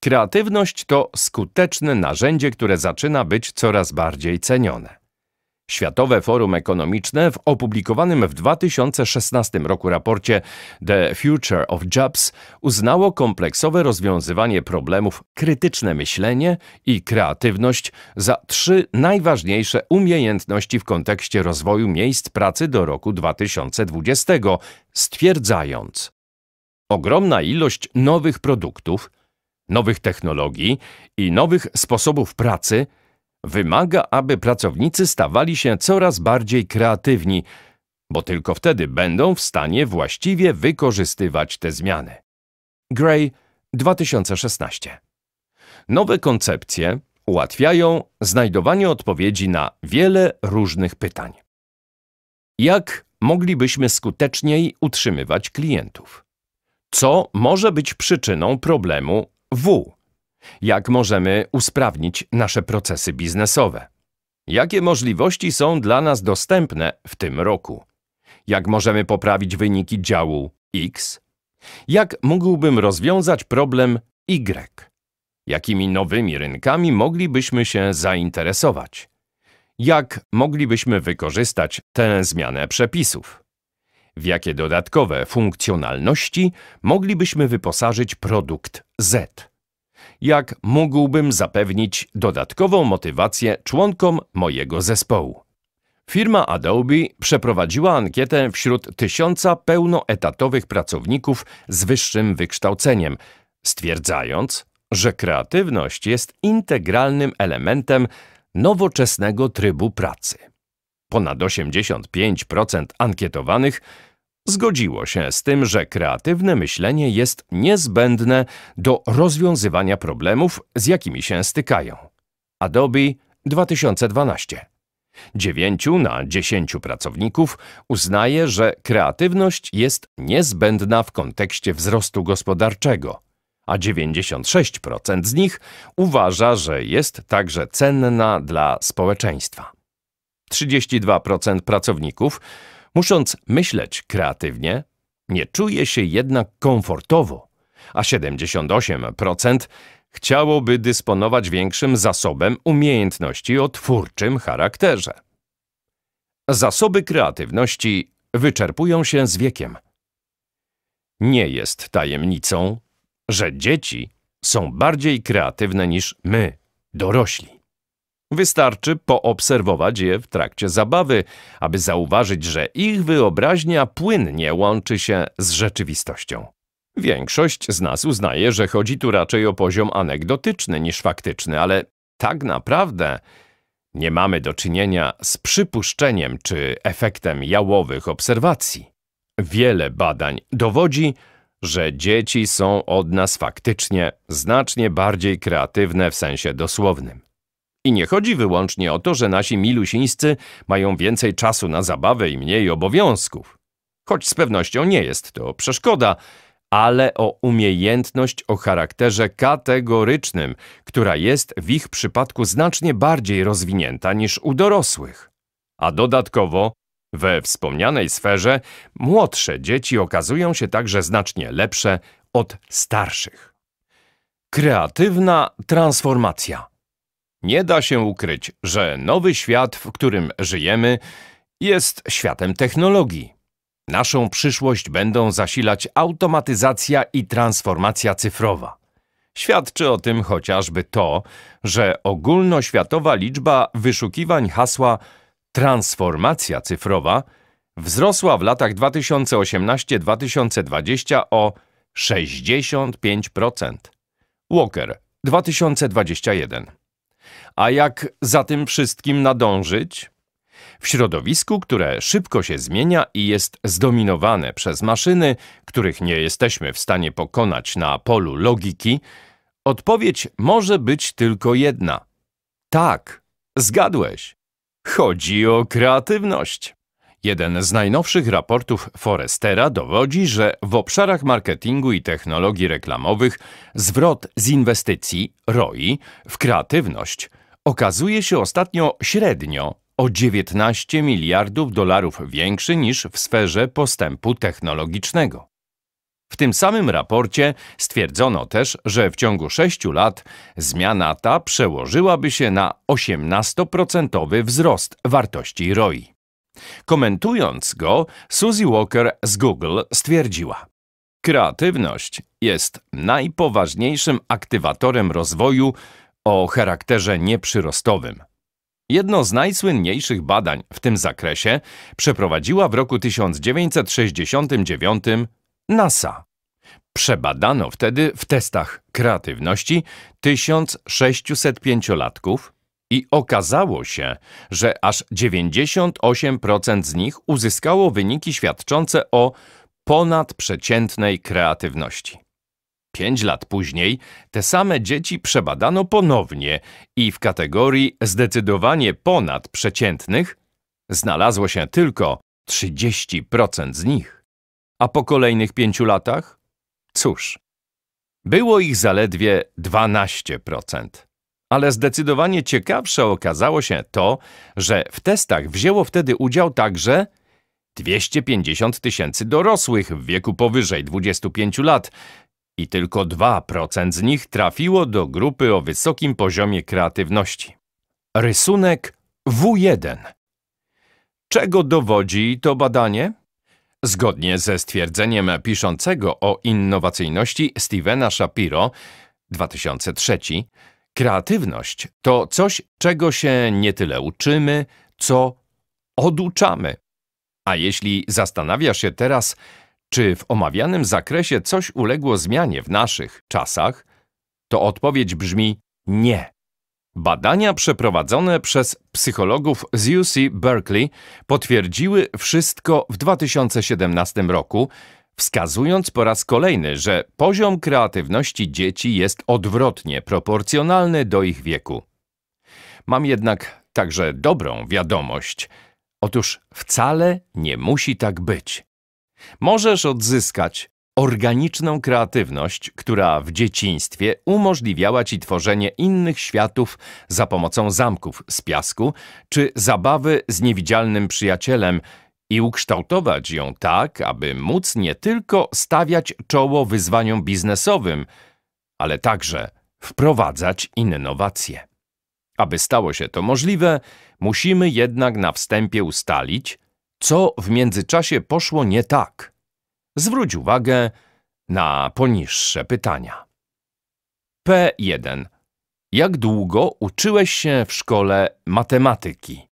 Kreatywność to skuteczne narzędzie, które zaczyna być coraz bardziej cenione. Światowe Forum Ekonomiczne w opublikowanym w 2016 roku raporcie The Future of Jobs uznało kompleksowe rozwiązywanie problemów, krytyczne myślenie i kreatywność za trzy najważniejsze umiejętności w kontekście rozwoju miejsc pracy do roku 2020, stwierdzając ogromna ilość nowych produktów, nowych technologii i nowych sposobów pracy – Wymaga, aby pracownicy stawali się coraz bardziej kreatywni, bo tylko wtedy będą w stanie właściwie wykorzystywać te zmiany. Gray 2016 Nowe koncepcje ułatwiają znajdowanie odpowiedzi na wiele różnych pytań. Jak moglibyśmy skuteczniej utrzymywać klientów? Co może być przyczyną problemu W? Jak możemy usprawnić nasze procesy biznesowe? Jakie możliwości są dla nas dostępne w tym roku? Jak możemy poprawić wyniki działu X? Jak mógłbym rozwiązać problem Y? Jakimi nowymi rynkami moglibyśmy się zainteresować? Jak moglibyśmy wykorzystać tę zmianę przepisów? W jakie dodatkowe funkcjonalności moglibyśmy wyposażyć produkt Z? jak mógłbym zapewnić dodatkową motywację członkom mojego zespołu. Firma Adobe przeprowadziła ankietę wśród tysiąca pełnoetatowych pracowników z wyższym wykształceniem, stwierdzając, że kreatywność jest integralnym elementem nowoczesnego trybu pracy. Ponad 85% ankietowanych Zgodziło się z tym, że kreatywne myślenie jest niezbędne do rozwiązywania problemów, z jakimi się stykają. Adobe 2012 9 na 10 pracowników uznaje, że kreatywność jest niezbędna w kontekście wzrostu gospodarczego, a 96% z nich uważa, że jest także cenna dla społeczeństwa. 32% pracowników Musząc myśleć kreatywnie, nie czuje się jednak komfortowo, a 78% chciałoby dysponować większym zasobem umiejętności o twórczym charakterze. Zasoby kreatywności wyczerpują się z wiekiem. Nie jest tajemnicą, że dzieci są bardziej kreatywne niż my, dorośli. Wystarczy poobserwować je w trakcie zabawy, aby zauważyć, że ich wyobraźnia płynnie łączy się z rzeczywistością. Większość z nas uznaje, że chodzi tu raczej o poziom anegdotyczny niż faktyczny, ale tak naprawdę nie mamy do czynienia z przypuszczeniem czy efektem jałowych obserwacji. Wiele badań dowodzi, że dzieci są od nas faktycznie znacznie bardziej kreatywne w sensie dosłownym. I nie chodzi wyłącznie o to, że nasi milusińscy mają więcej czasu na zabawę i mniej obowiązków. Choć z pewnością nie jest to przeszkoda, ale o umiejętność o charakterze kategorycznym, która jest w ich przypadku znacznie bardziej rozwinięta niż u dorosłych. A dodatkowo, we wspomnianej sferze, młodsze dzieci okazują się także znacznie lepsze od starszych. Kreatywna transformacja nie da się ukryć, że nowy świat, w którym żyjemy, jest światem technologii. Naszą przyszłość będą zasilać automatyzacja i transformacja cyfrowa. Świadczy o tym chociażby to, że ogólnoświatowa liczba wyszukiwań hasła transformacja cyfrowa wzrosła w latach 2018-2020 o 65%. Walker 2021 a jak za tym wszystkim nadążyć? W środowisku, które szybko się zmienia i jest zdominowane przez maszyny, których nie jesteśmy w stanie pokonać na polu logiki, odpowiedź może być tylko jedna. Tak, zgadłeś. Chodzi o kreatywność. Jeden z najnowszych raportów Forestera dowodzi, że w obszarach marketingu i technologii reklamowych zwrot z inwestycji ROI w kreatywność okazuje się ostatnio średnio o 19 miliardów dolarów większy niż w sferze postępu technologicznego. W tym samym raporcie stwierdzono też, że w ciągu 6 lat zmiana ta przełożyłaby się na 18% wzrost wartości ROI. Komentując go, Suzy Walker z Google stwierdziła Kreatywność jest najpoważniejszym aktywatorem rozwoju o charakterze nieprzyrostowym. Jedno z najsłynniejszych badań w tym zakresie przeprowadziła w roku 1969 NASA. Przebadano wtedy w testach kreatywności 1605-latków, i okazało się, że aż 98% z nich uzyskało wyniki świadczące o ponadprzeciętnej kreatywności. Pięć lat później te same dzieci przebadano ponownie i w kategorii zdecydowanie ponadprzeciętnych znalazło się tylko 30% z nich. A po kolejnych pięciu latach? Cóż, było ich zaledwie 12%. Ale zdecydowanie ciekawsze okazało się to, że w testach wzięło wtedy udział także 250 tysięcy dorosłych w wieku powyżej 25 lat i tylko 2% z nich trafiło do grupy o wysokim poziomie kreatywności. Rysunek W1 Czego dowodzi to badanie? Zgodnie ze stwierdzeniem piszącego o innowacyjności Stevena Shapiro 2003, Kreatywność to coś, czego się nie tyle uczymy, co oduczamy. A jeśli zastanawiasz się teraz, czy w omawianym zakresie coś uległo zmianie w naszych czasach, to odpowiedź brzmi nie. Badania przeprowadzone przez psychologów z UC Berkeley potwierdziły wszystko w 2017 roku, wskazując po raz kolejny, że poziom kreatywności dzieci jest odwrotnie proporcjonalny do ich wieku. Mam jednak także dobrą wiadomość. Otóż wcale nie musi tak być. Możesz odzyskać organiczną kreatywność, która w dzieciństwie umożliwiała ci tworzenie innych światów za pomocą zamków z piasku czy zabawy z niewidzialnym przyjacielem, i ukształtować ją tak, aby móc nie tylko stawiać czoło wyzwaniom biznesowym, ale także wprowadzać innowacje. Aby stało się to możliwe, musimy jednak na wstępie ustalić, co w międzyczasie poszło nie tak. Zwróć uwagę na poniższe pytania. P1. Jak długo uczyłeś się w szkole matematyki?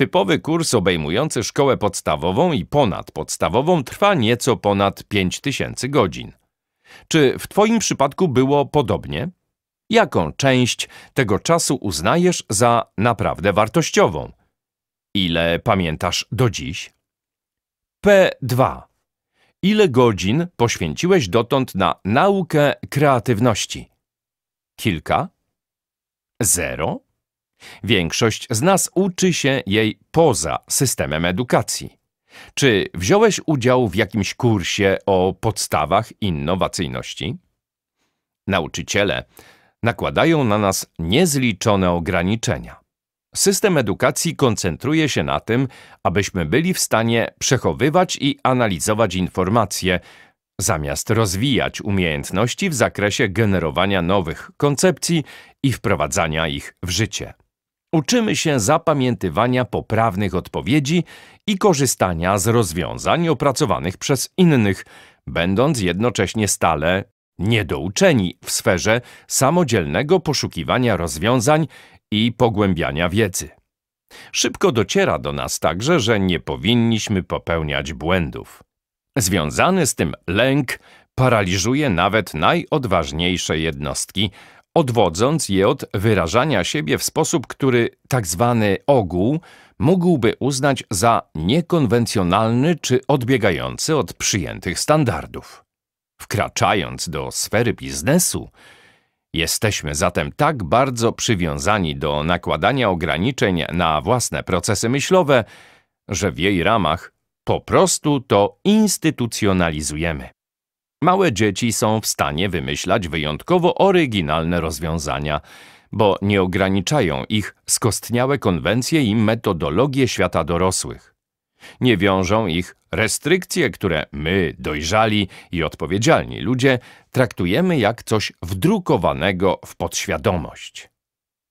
Typowy kurs obejmujący szkołę podstawową i ponadpodstawową trwa nieco ponad 5000 godzin. Czy w Twoim przypadku było podobnie? Jaką część tego czasu uznajesz za naprawdę wartościową? Ile pamiętasz do dziś? P2. Ile godzin poświęciłeś dotąd na naukę kreatywności? Kilka? Zero? Większość z nas uczy się jej poza systemem edukacji. Czy wziąłeś udział w jakimś kursie o podstawach innowacyjności? Nauczyciele nakładają na nas niezliczone ograniczenia. System edukacji koncentruje się na tym, abyśmy byli w stanie przechowywać i analizować informacje, zamiast rozwijać umiejętności w zakresie generowania nowych koncepcji i wprowadzania ich w życie. Uczymy się zapamiętywania poprawnych odpowiedzi i korzystania z rozwiązań opracowanych przez innych, będąc jednocześnie stale niedouczeni w sferze samodzielnego poszukiwania rozwiązań i pogłębiania wiedzy. Szybko dociera do nas także, że nie powinniśmy popełniać błędów. Związany z tym lęk paraliżuje nawet najodważniejsze jednostki, odwodząc je od wyrażania siebie w sposób, który tak zwany ogół mógłby uznać za niekonwencjonalny czy odbiegający od przyjętych standardów. Wkraczając do sfery biznesu, jesteśmy zatem tak bardzo przywiązani do nakładania ograniczeń na własne procesy myślowe, że w jej ramach po prostu to instytucjonalizujemy. Małe dzieci są w stanie wymyślać wyjątkowo oryginalne rozwiązania, bo nie ograniczają ich skostniałe konwencje i metodologie świata dorosłych. Nie wiążą ich restrykcje, które my, dojrzali i odpowiedzialni ludzie, traktujemy jak coś wdrukowanego w podświadomość.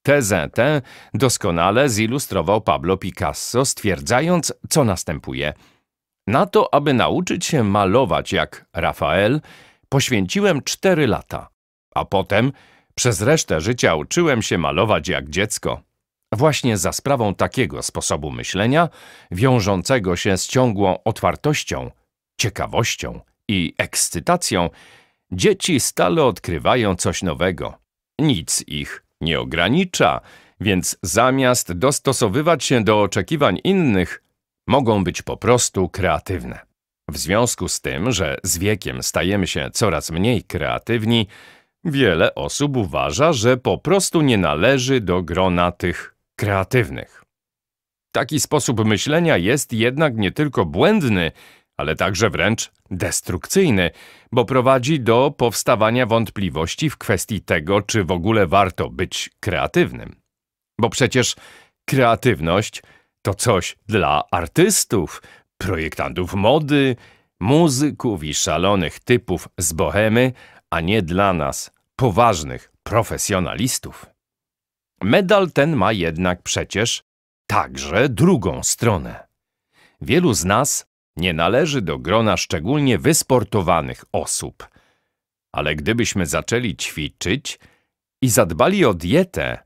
Tezę tę doskonale zilustrował Pablo Picasso, stwierdzając, co następuje – na to, aby nauczyć się malować jak Rafael, poświęciłem cztery lata, a potem przez resztę życia uczyłem się malować jak dziecko. Właśnie za sprawą takiego sposobu myślenia, wiążącego się z ciągłą otwartością, ciekawością i ekscytacją, dzieci stale odkrywają coś nowego. Nic ich nie ogranicza, więc zamiast dostosowywać się do oczekiwań innych, mogą być po prostu kreatywne. W związku z tym, że z wiekiem stajemy się coraz mniej kreatywni, wiele osób uważa, że po prostu nie należy do grona tych kreatywnych. Taki sposób myślenia jest jednak nie tylko błędny, ale także wręcz destrukcyjny, bo prowadzi do powstawania wątpliwości w kwestii tego, czy w ogóle warto być kreatywnym. Bo przecież kreatywność – to coś dla artystów, projektantów mody, muzyków i szalonych typów z bohemy, a nie dla nas, poważnych profesjonalistów. Medal ten ma jednak przecież także drugą stronę. Wielu z nas nie należy do grona szczególnie wysportowanych osób. Ale gdybyśmy zaczęli ćwiczyć i zadbali o dietę,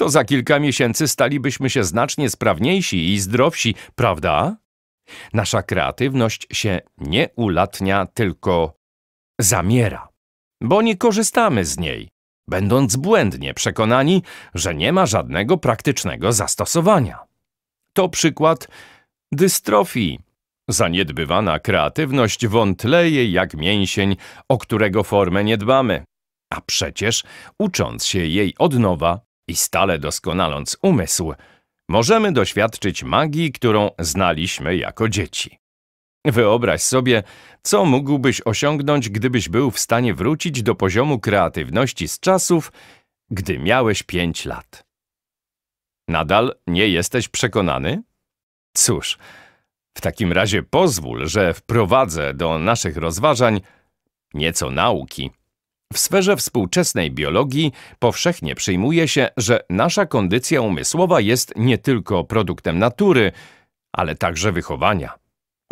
to za kilka miesięcy stalibyśmy się znacznie sprawniejsi i zdrowsi, prawda? Nasza kreatywność się nie ulatnia, tylko zamiera, bo nie korzystamy z niej, będąc błędnie przekonani, że nie ma żadnego praktycznego zastosowania. To przykład dystrofii. Zaniedbywana kreatywność wątleje jak mięsień, o którego formę nie dbamy. A przecież, ucząc się jej od nowa, i stale doskonaląc umysł, możemy doświadczyć magii, którą znaliśmy jako dzieci. Wyobraź sobie, co mógłbyś osiągnąć, gdybyś był w stanie wrócić do poziomu kreatywności z czasów, gdy miałeś pięć lat. Nadal nie jesteś przekonany? Cóż, w takim razie pozwól, że wprowadzę do naszych rozważań nieco nauki w sferze współczesnej biologii powszechnie przyjmuje się, że nasza kondycja umysłowa jest nie tylko produktem natury, ale także wychowania.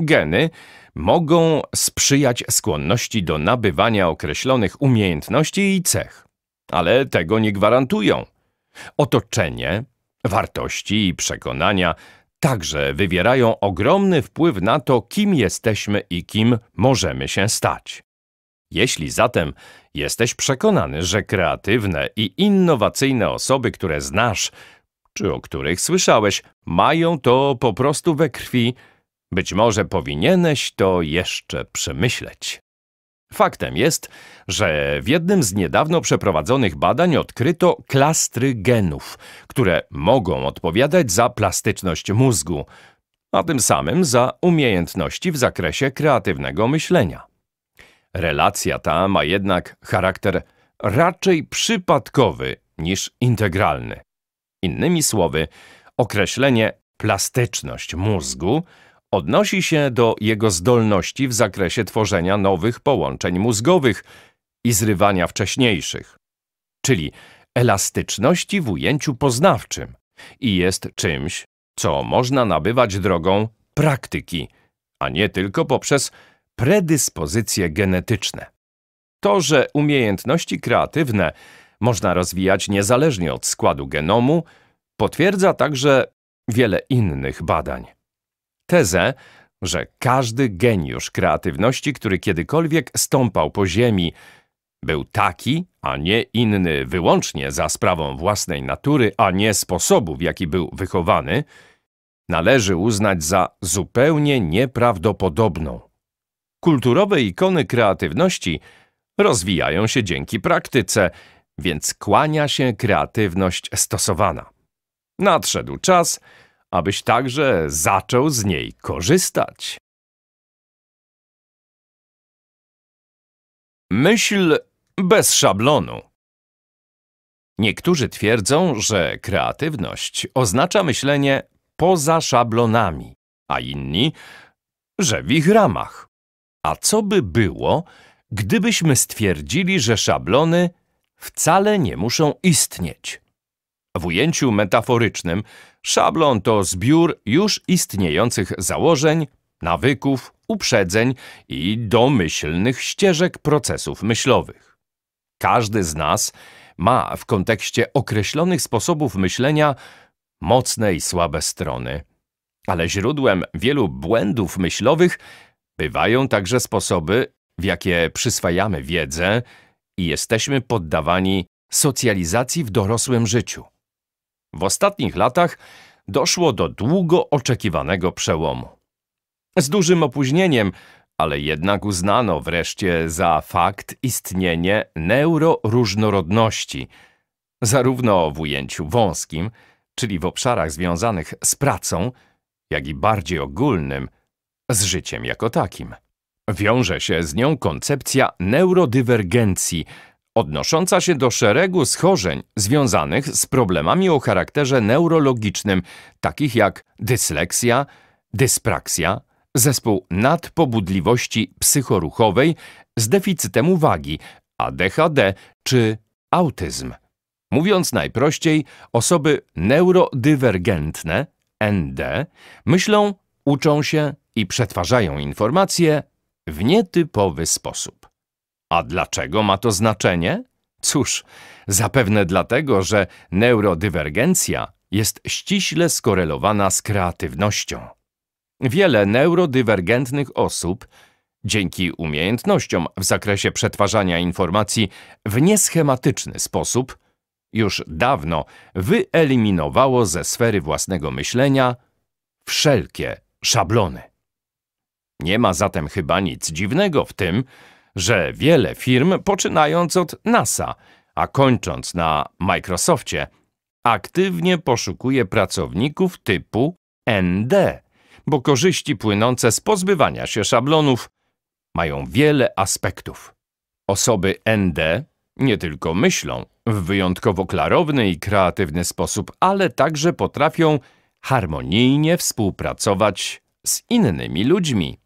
Geny mogą sprzyjać skłonności do nabywania określonych umiejętności i cech, ale tego nie gwarantują. Otoczenie, wartości i przekonania także wywierają ogromny wpływ na to, kim jesteśmy i kim możemy się stać. Jeśli zatem Jesteś przekonany, że kreatywne i innowacyjne osoby, które znasz, czy o których słyszałeś, mają to po prostu we krwi. Być może powinieneś to jeszcze przemyśleć. Faktem jest, że w jednym z niedawno przeprowadzonych badań odkryto klastry genów, które mogą odpowiadać za plastyczność mózgu, a tym samym za umiejętności w zakresie kreatywnego myślenia. Relacja ta ma jednak charakter raczej przypadkowy niż integralny. Innymi słowy, określenie plastyczność mózgu odnosi się do jego zdolności w zakresie tworzenia nowych połączeń mózgowych i zrywania wcześniejszych, czyli elastyczności w ujęciu poznawczym i jest czymś, co można nabywać drogą praktyki, a nie tylko poprzez predyspozycje genetyczne. To, że umiejętności kreatywne można rozwijać niezależnie od składu genomu, potwierdza także wiele innych badań. Tezę, że każdy geniusz kreatywności, który kiedykolwiek stąpał po ziemi, był taki, a nie inny wyłącznie za sprawą własnej natury, a nie sposobu, w jaki był wychowany, należy uznać za zupełnie nieprawdopodobną. Kulturowe ikony kreatywności rozwijają się dzięki praktyce, więc kłania się kreatywność stosowana. Nadszedł czas, abyś także zaczął z niej korzystać. Myśl bez szablonu Niektórzy twierdzą, że kreatywność oznacza myślenie poza szablonami, a inni, że w ich ramach. A co by było, gdybyśmy stwierdzili, że szablony wcale nie muszą istnieć? W ujęciu metaforycznym szablon to zbiór już istniejących założeń, nawyków, uprzedzeń i domyślnych ścieżek procesów myślowych. Każdy z nas ma w kontekście określonych sposobów myślenia mocne i słabe strony. Ale źródłem wielu błędów myślowych Bywają także sposoby, w jakie przyswajamy wiedzę i jesteśmy poddawani socjalizacji w dorosłym życiu. W ostatnich latach doszło do długo oczekiwanego przełomu. Z dużym opóźnieniem, ale jednak uznano wreszcie za fakt istnienie neuroróżnorodności, zarówno w ujęciu wąskim, czyli w obszarach związanych z pracą, jak i bardziej ogólnym – z życiem jako takim. Wiąże się z nią koncepcja neurodywergencji, odnosząca się do szeregu schorzeń związanych z problemami o charakterze neurologicznym, takich jak dysleksja, dyspraksja, zespół nadpobudliwości psychoruchowej z deficytem uwagi, ADHD czy autyzm. Mówiąc najprościej, osoby neurodywergentne, ND, myślą uczą się i przetwarzają informacje w nietypowy sposób. A dlaczego ma to znaczenie? Cóż, zapewne dlatego, że neurodywergencja jest ściśle skorelowana z kreatywnością. Wiele neurodywergentnych osób dzięki umiejętnościom w zakresie przetwarzania informacji w nieschematyczny sposób, już dawno wyeliminowało ze sfery własnego myślenia wszelkie szablony. Nie ma zatem chyba nic dziwnego w tym, że wiele firm, poczynając od NASA, a kończąc na Microsoftie, aktywnie poszukuje pracowników typu ND, bo korzyści płynące z pozbywania się szablonów mają wiele aspektów. Osoby ND nie tylko myślą w wyjątkowo klarowny i kreatywny sposób, ale także potrafią harmonijnie współpracować z innymi ludźmi,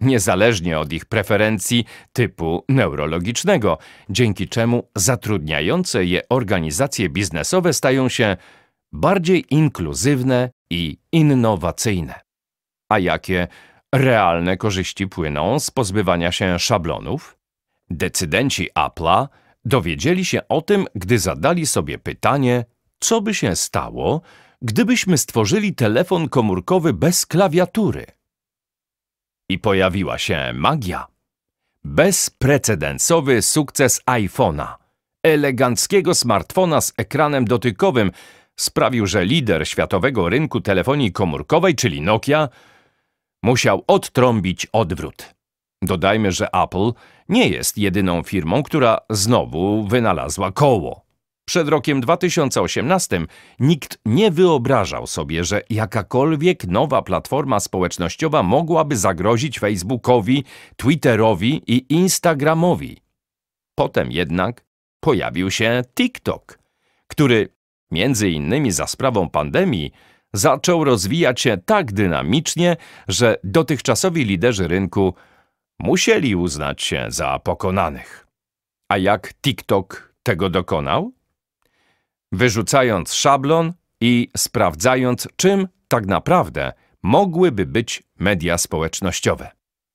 niezależnie od ich preferencji typu neurologicznego, dzięki czemu zatrudniające je organizacje biznesowe stają się bardziej inkluzywne i innowacyjne. A jakie realne korzyści płyną z pozbywania się szablonów? Decydenci Apple'a dowiedzieli się o tym, gdy zadali sobie pytanie, co by się stało, gdybyśmy stworzyli telefon komórkowy bez klawiatury. I pojawiła się magia. Bezprecedensowy sukces iPhone'a, eleganckiego smartfona z ekranem dotykowym, sprawił, że lider światowego rynku telefonii komórkowej, czyli Nokia, musiał odtrąbić odwrót. Dodajmy, że Apple nie jest jedyną firmą, która znowu wynalazła koło. Przed rokiem 2018 nikt nie wyobrażał sobie, że jakakolwiek nowa platforma społecznościowa mogłaby zagrozić Facebookowi, Twitterowi i Instagramowi. Potem jednak pojawił się TikTok, który między innymi za sprawą pandemii zaczął rozwijać się tak dynamicznie, że dotychczasowi liderzy rynku musieli uznać się za pokonanych. A jak TikTok tego dokonał? wyrzucając szablon i sprawdzając, czym tak naprawdę mogłyby być media społecznościowe.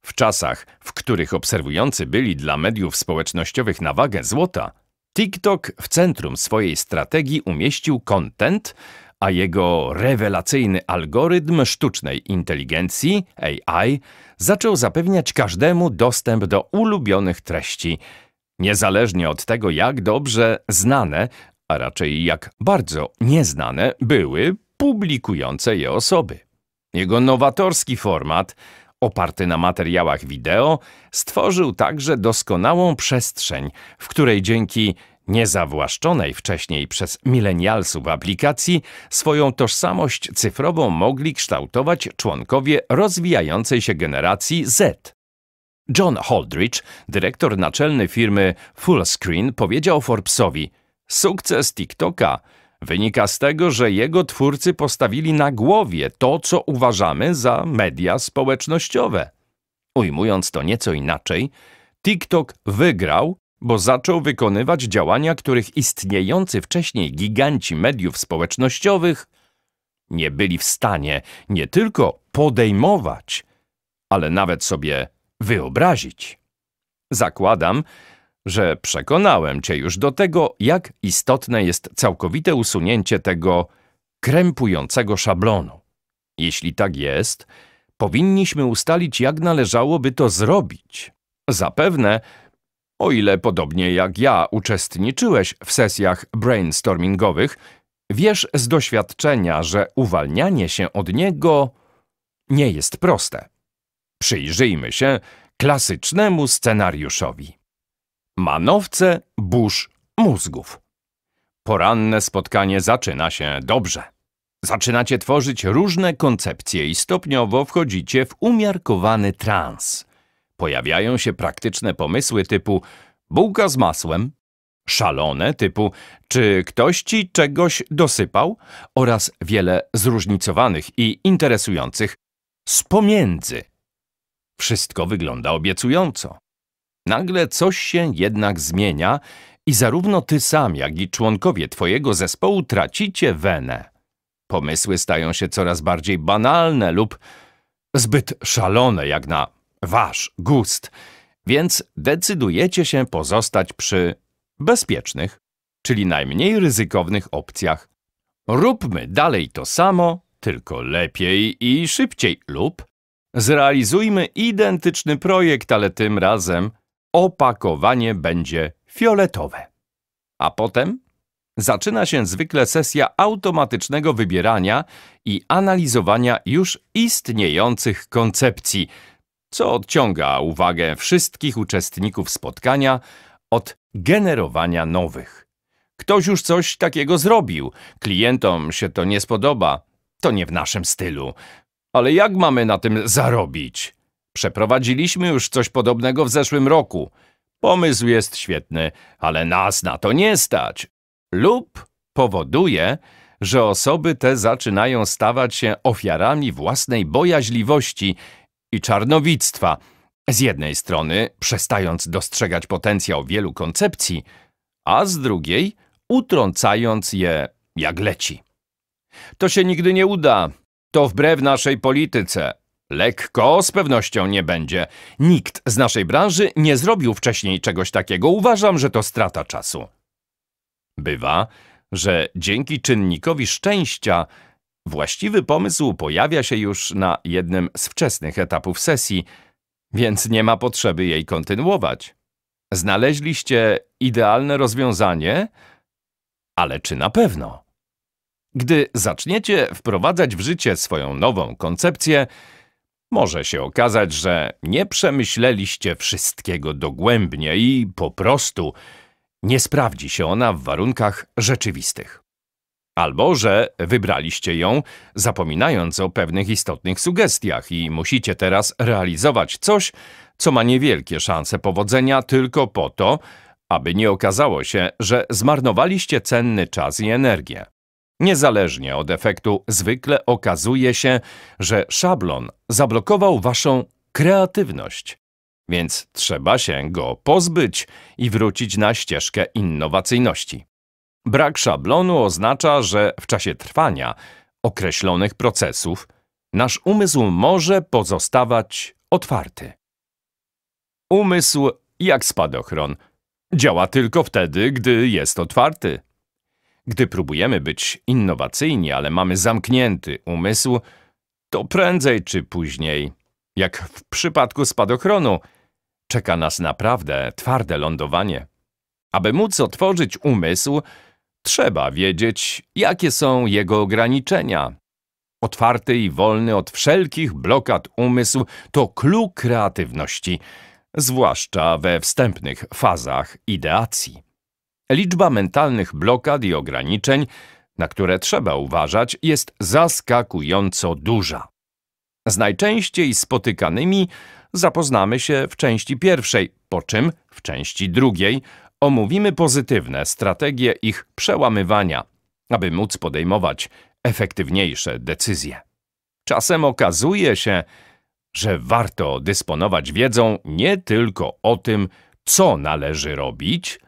W czasach, w których obserwujący byli dla mediów społecznościowych na wagę złota, TikTok w centrum swojej strategii umieścił content, a jego rewelacyjny algorytm sztucznej inteligencji AI zaczął zapewniać każdemu dostęp do ulubionych treści, niezależnie od tego, jak dobrze znane a raczej jak bardzo nieznane były publikujące je osoby. Jego nowatorski format, oparty na materiałach wideo, stworzył także doskonałą przestrzeń, w której dzięki niezawłaszczonej wcześniej przez milenialsów aplikacji swoją tożsamość cyfrową mogli kształtować członkowie rozwijającej się generacji Z. John Holdridge, dyrektor naczelny firmy Fullscreen, powiedział Forbesowi – Sukces TikToka wynika z tego, że jego twórcy postawili na głowie to, co uważamy za media społecznościowe. Ujmując to nieco inaczej, TikTok wygrał, bo zaczął wykonywać działania, których istniejący wcześniej giganci mediów społecznościowych nie byli w stanie nie tylko podejmować, ale nawet sobie wyobrazić. Zakładam, że przekonałem cię już do tego, jak istotne jest całkowite usunięcie tego krępującego szablonu. Jeśli tak jest, powinniśmy ustalić, jak należałoby to zrobić. Zapewne, o ile podobnie jak ja uczestniczyłeś w sesjach brainstormingowych, wiesz z doświadczenia, że uwalnianie się od niego nie jest proste. Przyjrzyjmy się klasycznemu scenariuszowi. Manowce burz mózgów. Poranne spotkanie zaczyna się dobrze. Zaczynacie tworzyć różne koncepcje i stopniowo wchodzicie w umiarkowany trans. Pojawiają się praktyczne pomysły typu bułka z masłem, szalone typu czy ktoś ci czegoś dosypał oraz wiele zróżnicowanych i interesujących z pomiędzy. Wszystko wygląda obiecująco. Nagle coś się jednak zmienia i zarówno ty sam, jak i członkowie twojego zespołu tracicie wenę. Pomysły stają się coraz bardziej banalne lub zbyt szalone jak na wasz gust, więc decydujecie się pozostać przy bezpiecznych, czyli najmniej ryzykownych opcjach. Róbmy dalej to samo, tylko lepiej i szybciej lub zrealizujmy identyczny projekt, ale tym razem Opakowanie będzie fioletowe. A potem zaczyna się zwykle sesja automatycznego wybierania i analizowania już istniejących koncepcji, co odciąga uwagę wszystkich uczestników spotkania od generowania nowych. Ktoś już coś takiego zrobił, klientom się to nie spodoba, to nie w naszym stylu. Ale jak mamy na tym zarobić? Przeprowadziliśmy już coś podobnego w zeszłym roku. Pomysł jest świetny, ale nas na to nie stać. Lub powoduje, że osoby te zaczynają stawać się ofiarami własnej bojaźliwości i czarnowictwa. Z jednej strony przestając dostrzegać potencjał wielu koncepcji, a z drugiej utrącając je jak leci. To się nigdy nie uda. To wbrew naszej polityce. Lekko z pewnością nie będzie. Nikt z naszej branży nie zrobił wcześniej czegoś takiego. Uważam, że to strata czasu. Bywa, że dzięki czynnikowi szczęścia właściwy pomysł pojawia się już na jednym z wczesnych etapów sesji, więc nie ma potrzeby jej kontynuować. Znaleźliście idealne rozwiązanie, ale czy na pewno? Gdy zaczniecie wprowadzać w życie swoją nową koncepcję, może się okazać, że nie przemyśleliście wszystkiego dogłębnie i po prostu nie sprawdzi się ona w warunkach rzeczywistych. Albo że wybraliście ją, zapominając o pewnych istotnych sugestiach i musicie teraz realizować coś, co ma niewielkie szanse powodzenia tylko po to, aby nie okazało się, że zmarnowaliście cenny czas i energię. Niezależnie od efektu zwykle okazuje się, że szablon zablokował waszą kreatywność, więc trzeba się go pozbyć i wrócić na ścieżkę innowacyjności. Brak szablonu oznacza, że w czasie trwania określonych procesów nasz umysł może pozostawać otwarty. Umysł, jak spadochron, działa tylko wtedy, gdy jest otwarty. Gdy próbujemy być innowacyjni, ale mamy zamknięty umysł, to prędzej czy później, jak w przypadku spadochronu, czeka nas naprawdę twarde lądowanie. Aby móc otworzyć umysł, trzeba wiedzieć, jakie są jego ograniczenia. Otwarty i wolny od wszelkich blokad umysł to klucz kreatywności, zwłaszcza we wstępnych fazach ideacji. Liczba mentalnych blokad i ograniczeń, na które trzeba uważać, jest zaskakująco duża. Z najczęściej spotykanymi zapoznamy się w części pierwszej, po czym w części drugiej omówimy pozytywne strategie ich przełamywania, aby móc podejmować efektywniejsze decyzje. Czasem okazuje się, że warto dysponować wiedzą nie tylko o tym, co należy robić,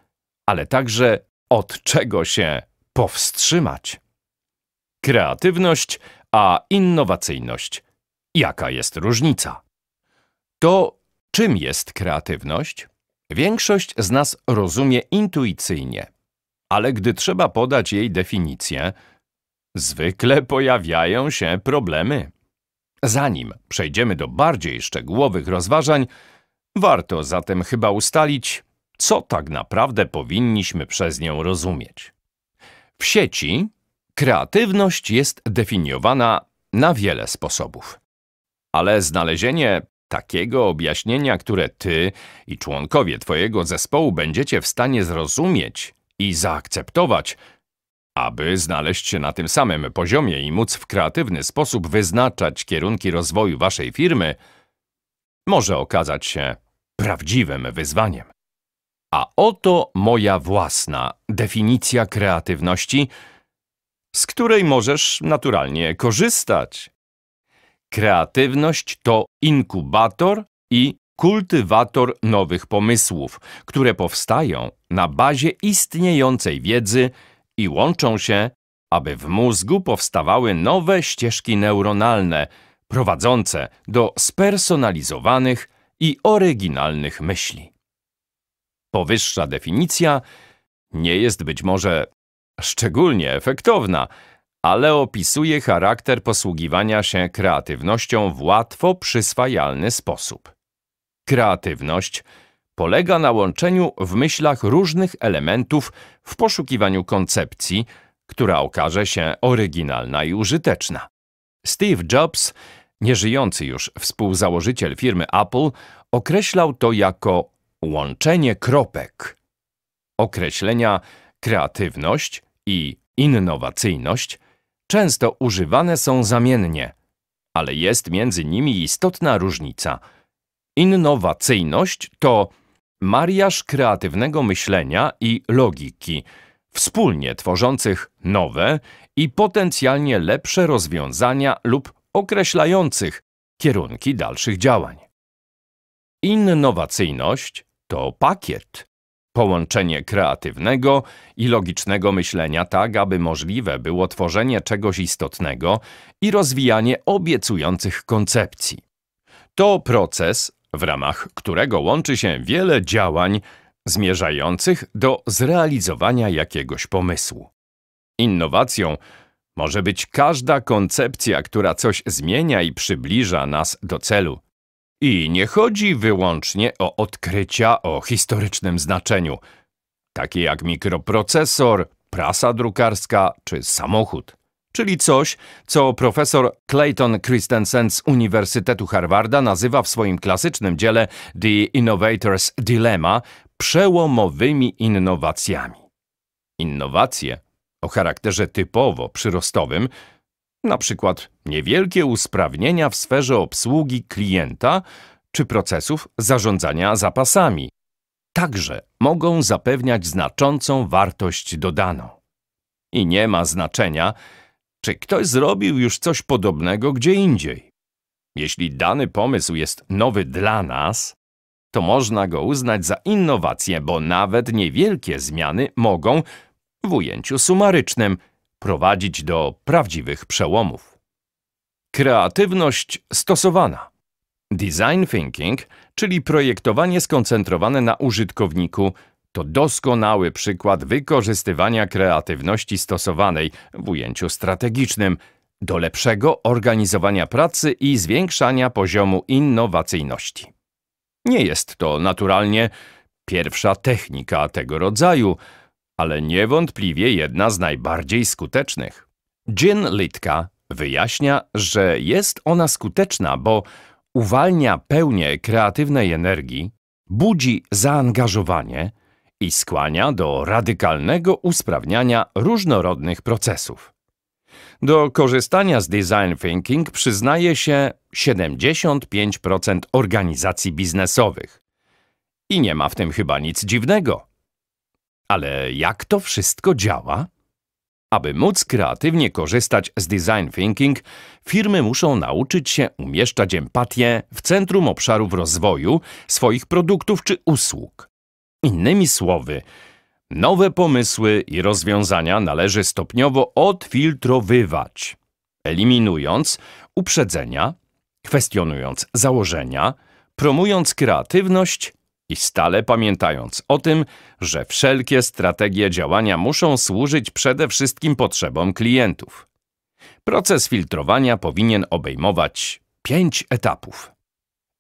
ale także od czego się powstrzymać. Kreatywność a innowacyjność. Jaka jest różnica? To czym jest kreatywność? Większość z nas rozumie intuicyjnie, ale gdy trzeba podać jej definicję, zwykle pojawiają się problemy. Zanim przejdziemy do bardziej szczegółowych rozważań, warto zatem chyba ustalić, co tak naprawdę powinniśmy przez nią rozumieć. W sieci kreatywność jest definiowana na wiele sposobów. Ale znalezienie takiego objaśnienia, które ty i członkowie twojego zespołu będziecie w stanie zrozumieć i zaakceptować, aby znaleźć się na tym samym poziomie i móc w kreatywny sposób wyznaczać kierunki rozwoju waszej firmy, może okazać się prawdziwym wyzwaniem. A oto moja własna definicja kreatywności, z której możesz naturalnie korzystać. Kreatywność to inkubator i kultywator nowych pomysłów, które powstają na bazie istniejącej wiedzy i łączą się, aby w mózgu powstawały nowe ścieżki neuronalne, prowadzące do spersonalizowanych i oryginalnych myśli. Powyższa definicja nie jest być może szczególnie efektowna, ale opisuje charakter posługiwania się kreatywnością w łatwo przyswajalny sposób. Kreatywność polega na łączeniu w myślach różnych elementów w poszukiwaniu koncepcji, która okaże się oryginalna i użyteczna. Steve Jobs, nieżyjący już współzałożyciel firmy Apple, określał to jako Łączenie kropek. Określenia kreatywność i innowacyjność często używane są zamiennie, ale jest między nimi istotna różnica. Innowacyjność to mariaż kreatywnego myślenia i logiki, wspólnie tworzących nowe i potencjalnie lepsze rozwiązania lub określających kierunki dalszych działań. Innowacyjność to pakiet. Połączenie kreatywnego i logicznego myślenia tak, aby możliwe było tworzenie czegoś istotnego i rozwijanie obiecujących koncepcji. To proces, w ramach którego łączy się wiele działań zmierzających do zrealizowania jakiegoś pomysłu. Innowacją może być każda koncepcja, która coś zmienia i przybliża nas do celu. I nie chodzi wyłącznie o odkrycia o historycznym znaczeniu, takie jak mikroprocesor, prasa drukarska czy samochód. Czyli coś, co profesor Clayton Christensen z Uniwersytetu Harvarda nazywa w swoim klasycznym dziele The Innovator's Dilemma przełomowymi innowacjami. Innowacje o charakterze typowo przyrostowym na przykład niewielkie usprawnienia w sferze obsługi klienta czy procesów zarządzania zapasami. Także mogą zapewniać znaczącą wartość dodaną. I nie ma znaczenia, czy ktoś zrobił już coś podobnego gdzie indziej. Jeśli dany pomysł jest nowy dla nas, to można go uznać za innowację, bo nawet niewielkie zmiany mogą, w ujęciu sumarycznym, prowadzić do prawdziwych przełomów. Kreatywność stosowana. Design thinking, czyli projektowanie skoncentrowane na użytkowniku, to doskonały przykład wykorzystywania kreatywności stosowanej w ujęciu strategicznym do lepszego organizowania pracy i zwiększania poziomu innowacyjności. Nie jest to naturalnie pierwsza technika tego rodzaju, ale niewątpliwie jedna z najbardziej skutecznych. Jean Litka wyjaśnia, że jest ona skuteczna, bo uwalnia pełnię kreatywnej energii, budzi zaangażowanie i skłania do radykalnego usprawniania różnorodnych procesów. Do korzystania z design thinking przyznaje się 75% organizacji biznesowych. I nie ma w tym chyba nic dziwnego. Ale jak to wszystko działa? Aby móc kreatywnie korzystać z design thinking, firmy muszą nauczyć się umieszczać empatię w centrum obszarów rozwoju swoich produktów czy usług. Innymi słowy, nowe pomysły i rozwiązania należy stopniowo odfiltrowywać, eliminując uprzedzenia, kwestionując założenia, promując kreatywność i stale pamiętając o tym, że wszelkie strategie działania muszą służyć przede wszystkim potrzebom klientów. Proces filtrowania powinien obejmować pięć etapów.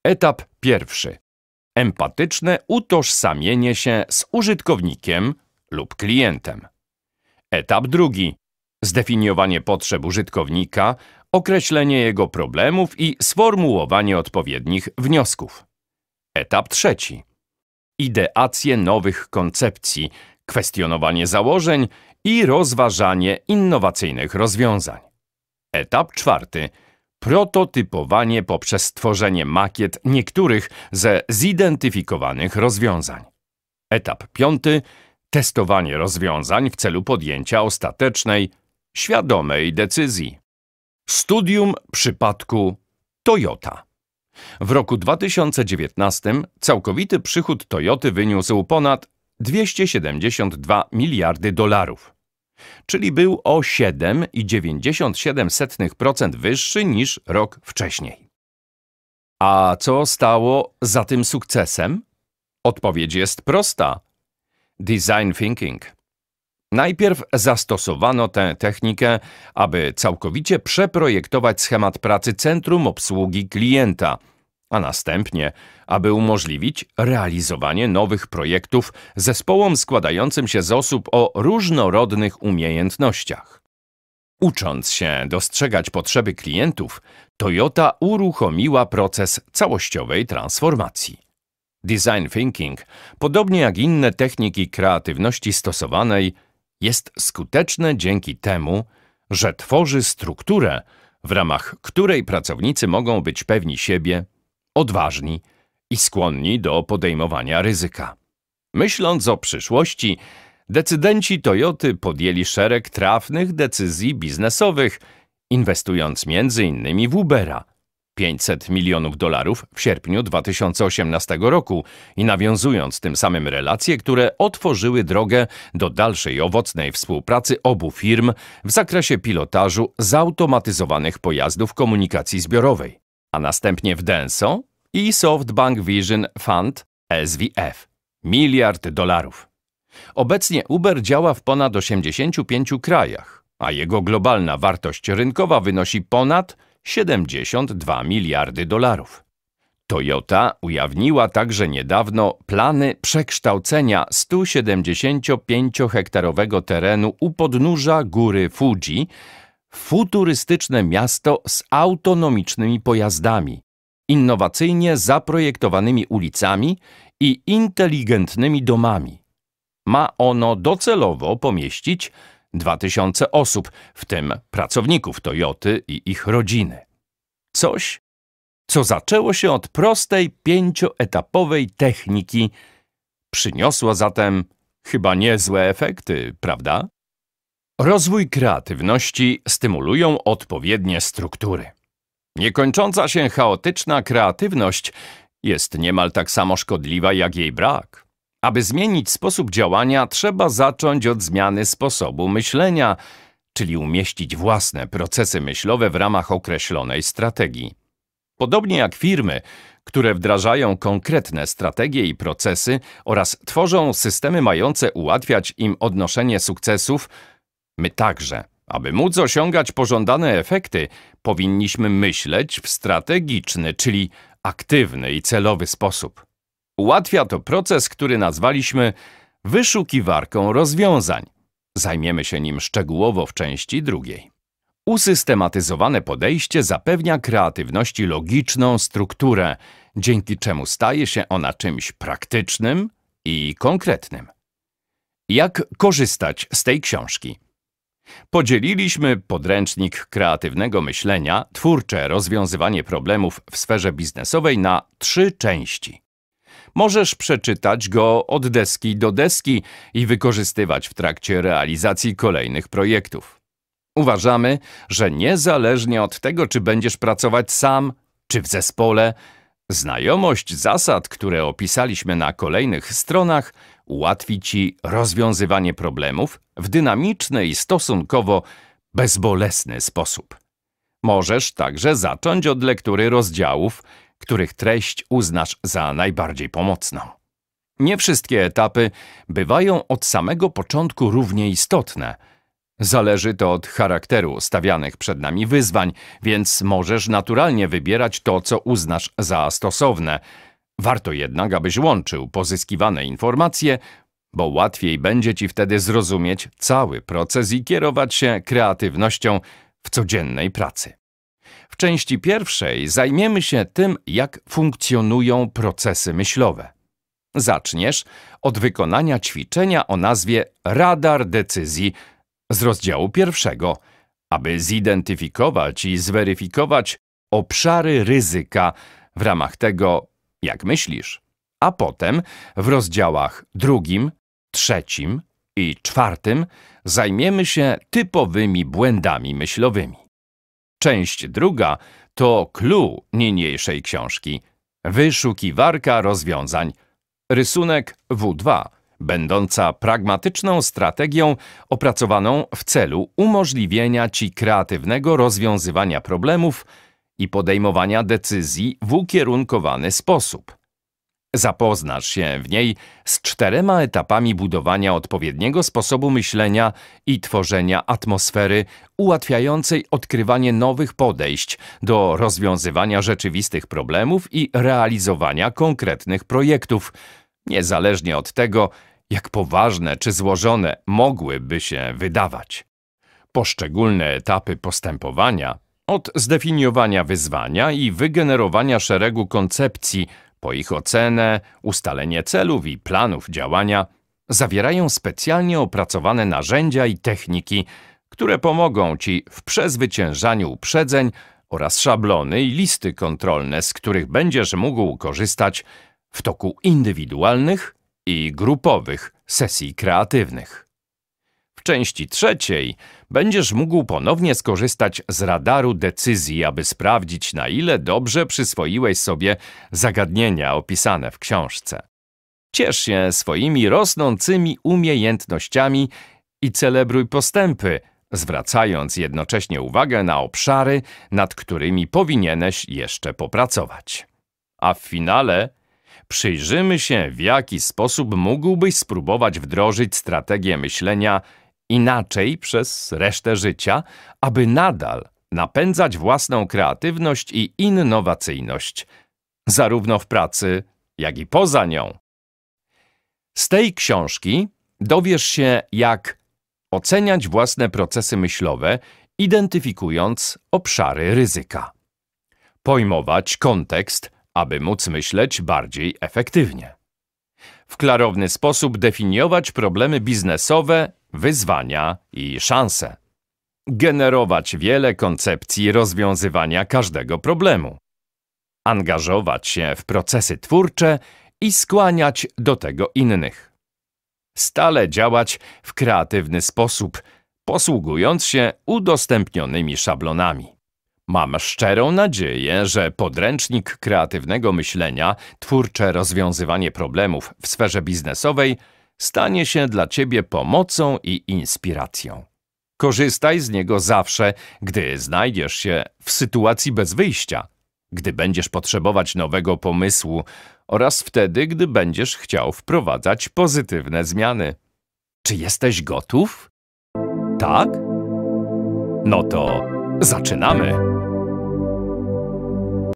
Etap pierwszy. Empatyczne utożsamienie się z użytkownikiem lub klientem. Etap drugi. Zdefiniowanie potrzeb użytkownika, określenie jego problemów i sformułowanie odpowiednich wniosków. Etap trzeci ideację nowych koncepcji, kwestionowanie założeń i rozważanie innowacyjnych rozwiązań. Etap czwarty. Prototypowanie poprzez tworzenie makiet niektórych ze zidentyfikowanych rozwiązań. Etap piąty. Testowanie rozwiązań w celu podjęcia ostatecznej, świadomej decyzji. Studium przypadku Toyota. W roku 2019 całkowity przychód Toyoty wyniósł ponad 272 miliardy dolarów, czyli był o 7,97% wyższy niż rok wcześniej. A co stało za tym sukcesem? Odpowiedź jest prosta. Design thinking. Najpierw zastosowano tę technikę, aby całkowicie przeprojektować schemat pracy centrum obsługi klienta, a następnie, aby umożliwić realizowanie nowych projektów zespołom składającym się z osób o różnorodnych umiejętnościach. Ucząc się dostrzegać potrzeby klientów, Toyota uruchomiła proces całościowej transformacji. Design thinking, podobnie jak inne techniki kreatywności stosowanej, jest skuteczne dzięki temu, że tworzy strukturę, w ramach której pracownicy mogą być pewni siebie, odważni i skłonni do podejmowania ryzyka. Myśląc o przyszłości, decydenci Toyoty podjęli szereg trafnych decyzji biznesowych, inwestując m.in. w Ubera – 500 milionów dolarów w sierpniu 2018 roku i nawiązując tym samym relacje, które otworzyły drogę do dalszej owocnej współpracy obu firm w zakresie pilotażu zautomatyzowanych pojazdów komunikacji zbiorowej a następnie w Denso i SoftBank Vision Fund SVF. Miliard dolarów. Obecnie Uber działa w ponad 85 krajach, a jego globalna wartość rynkowa wynosi ponad 72 miliardy dolarów. Toyota ujawniła także niedawno plany przekształcenia 175-hektarowego terenu u podnóża góry Fuji futurystyczne miasto z autonomicznymi pojazdami, innowacyjnie zaprojektowanymi ulicami i inteligentnymi domami. Ma ono docelowo pomieścić 2000 osób, w tym pracowników Toyoty i ich rodziny. Coś, co zaczęło się od prostej pięcioetapowej techniki, przyniosło zatem chyba niezłe efekty, prawda? Rozwój kreatywności stymulują odpowiednie struktury. Niekończąca się chaotyczna kreatywność jest niemal tak samo szkodliwa jak jej brak. Aby zmienić sposób działania, trzeba zacząć od zmiany sposobu myślenia, czyli umieścić własne procesy myślowe w ramach określonej strategii. Podobnie jak firmy, które wdrażają konkretne strategie i procesy oraz tworzą systemy mające ułatwiać im odnoszenie sukcesów, My także, aby móc osiągać pożądane efekty, powinniśmy myśleć w strategiczny, czyli aktywny i celowy sposób. Ułatwia to proces, który nazwaliśmy wyszukiwarką rozwiązań. Zajmiemy się nim szczegółowo w części drugiej. Usystematyzowane podejście zapewnia kreatywności logiczną strukturę, dzięki czemu staje się ona czymś praktycznym i konkretnym. Jak korzystać z tej książki? Podzieliliśmy podręcznik kreatywnego myślenia, twórcze rozwiązywanie problemów w sferze biznesowej na trzy części. Możesz przeczytać go od deski do deski i wykorzystywać w trakcie realizacji kolejnych projektów. Uważamy, że niezależnie od tego, czy będziesz pracować sam, czy w zespole, znajomość zasad, które opisaliśmy na kolejnych stronach, ułatwi Ci rozwiązywanie problemów w dynamiczny i stosunkowo bezbolesny sposób. Możesz także zacząć od lektury rozdziałów, których treść uznasz za najbardziej pomocną. Nie wszystkie etapy bywają od samego początku równie istotne. Zależy to od charakteru stawianych przed nami wyzwań, więc możesz naturalnie wybierać to, co uznasz za stosowne – Warto jednak, abyś łączył pozyskiwane informacje, bo łatwiej będzie Ci wtedy zrozumieć cały proces i kierować się kreatywnością w codziennej pracy. W części pierwszej zajmiemy się tym, jak funkcjonują procesy myślowe. Zaczniesz od wykonania ćwiczenia o nazwie Radar Decyzji z rozdziału pierwszego, aby zidentyfikować i zweryfikować obszary ryzyka, w ramach tego jak myślisz? A potem w rozdziałach drugim, trzecim i czwartym zajmiemy się typowymi błędami myślowymi. Część druga to clue niniejszej książki. Wyszukiwarka rozwiązań. Rysunek W2, będąca pragmatyczną strategią opracowaną w celu umożliwienia Ci kreatywnego rozwiązywania problemów i podejmowania decyzji w ukierunkowany sposób. Zapoznasz się w niej z czterema etapami budowania odpowiedniego sposobu myślenia i tworzenia atmosfery ułatwiającej odkrywanie nowych podejść do rozwiązywania rzeczywistych problemów i realizowania konkretnych projektów, niezależnie od tego, jak poważne czy złożone mogłyby się wydawać. Poszczególne etapy postępowania od zdefiniowania wyzwania i wygenerowania szeregu koncepcji, po ich ocenę, ustalenie celów i planów działania, zawierają specjalnie opracowane narzędzia i techniki, które pomogą Ci w przezwyciężaniu uprzedzeń oraz szablony i listy kontrolne, z których będziesz mógł korzystać w toku indywidualnych i grupowych sesji kreatywnych. W części trzeciej będziesz mógł ponownie skorzystać z radaru decyzji, aby sprawdzić, na ile dobrze przyswoiłeś sobie zagadnienia opisane w książce. Ciesz się swoimi rosnącymi umiejętnościami i celebruj postępy, zwracając jednocześnie uwagę na obszary, nad którymi powinieneś jeszcze popracować. A w finale przyjrzymy się, w jaki sposób mógłbyś spróbować wdrożyć strategię myślenia inaczej przez resztę życia, aby nadal napędzać własną kreatywność i innowacyjność, zarówno w pracy, jak i poza nią. Z tej książki dowiesz się, jak oceniać własne procesy myślowe, identyfikując obszary ryzyka. Pojmować kontekst, aby móc myśleć bardziej efektywnie. W klarowny sposób definiować problemy biznesowe wyzwania i szanse. Generować wiele koncepcji rozwiązywania każdego problemu. Angażować się w procesy twórcze i skłaniać do tego innych. Stale działać w kreatywny sposób, posługując się udostępnionymi szablonami. Mam szczerą nadzieję, że podręcznik kreatywnego myślenia, twórcze rozwiązywanie problemów w sferze biznesowej stanie się dla Ciebie pomocą i inspiracją. Korzystaj z niego zawsze, gdy znajdziesz się w sytuacji bez wyjścia, gdy będziesz potrzebować nowego pomysłu oraz wtedy, gdy będziesz chciał wprowadzać pozytywne zmiany. Czy jesteś gotów? Tak? No to zaczynamy!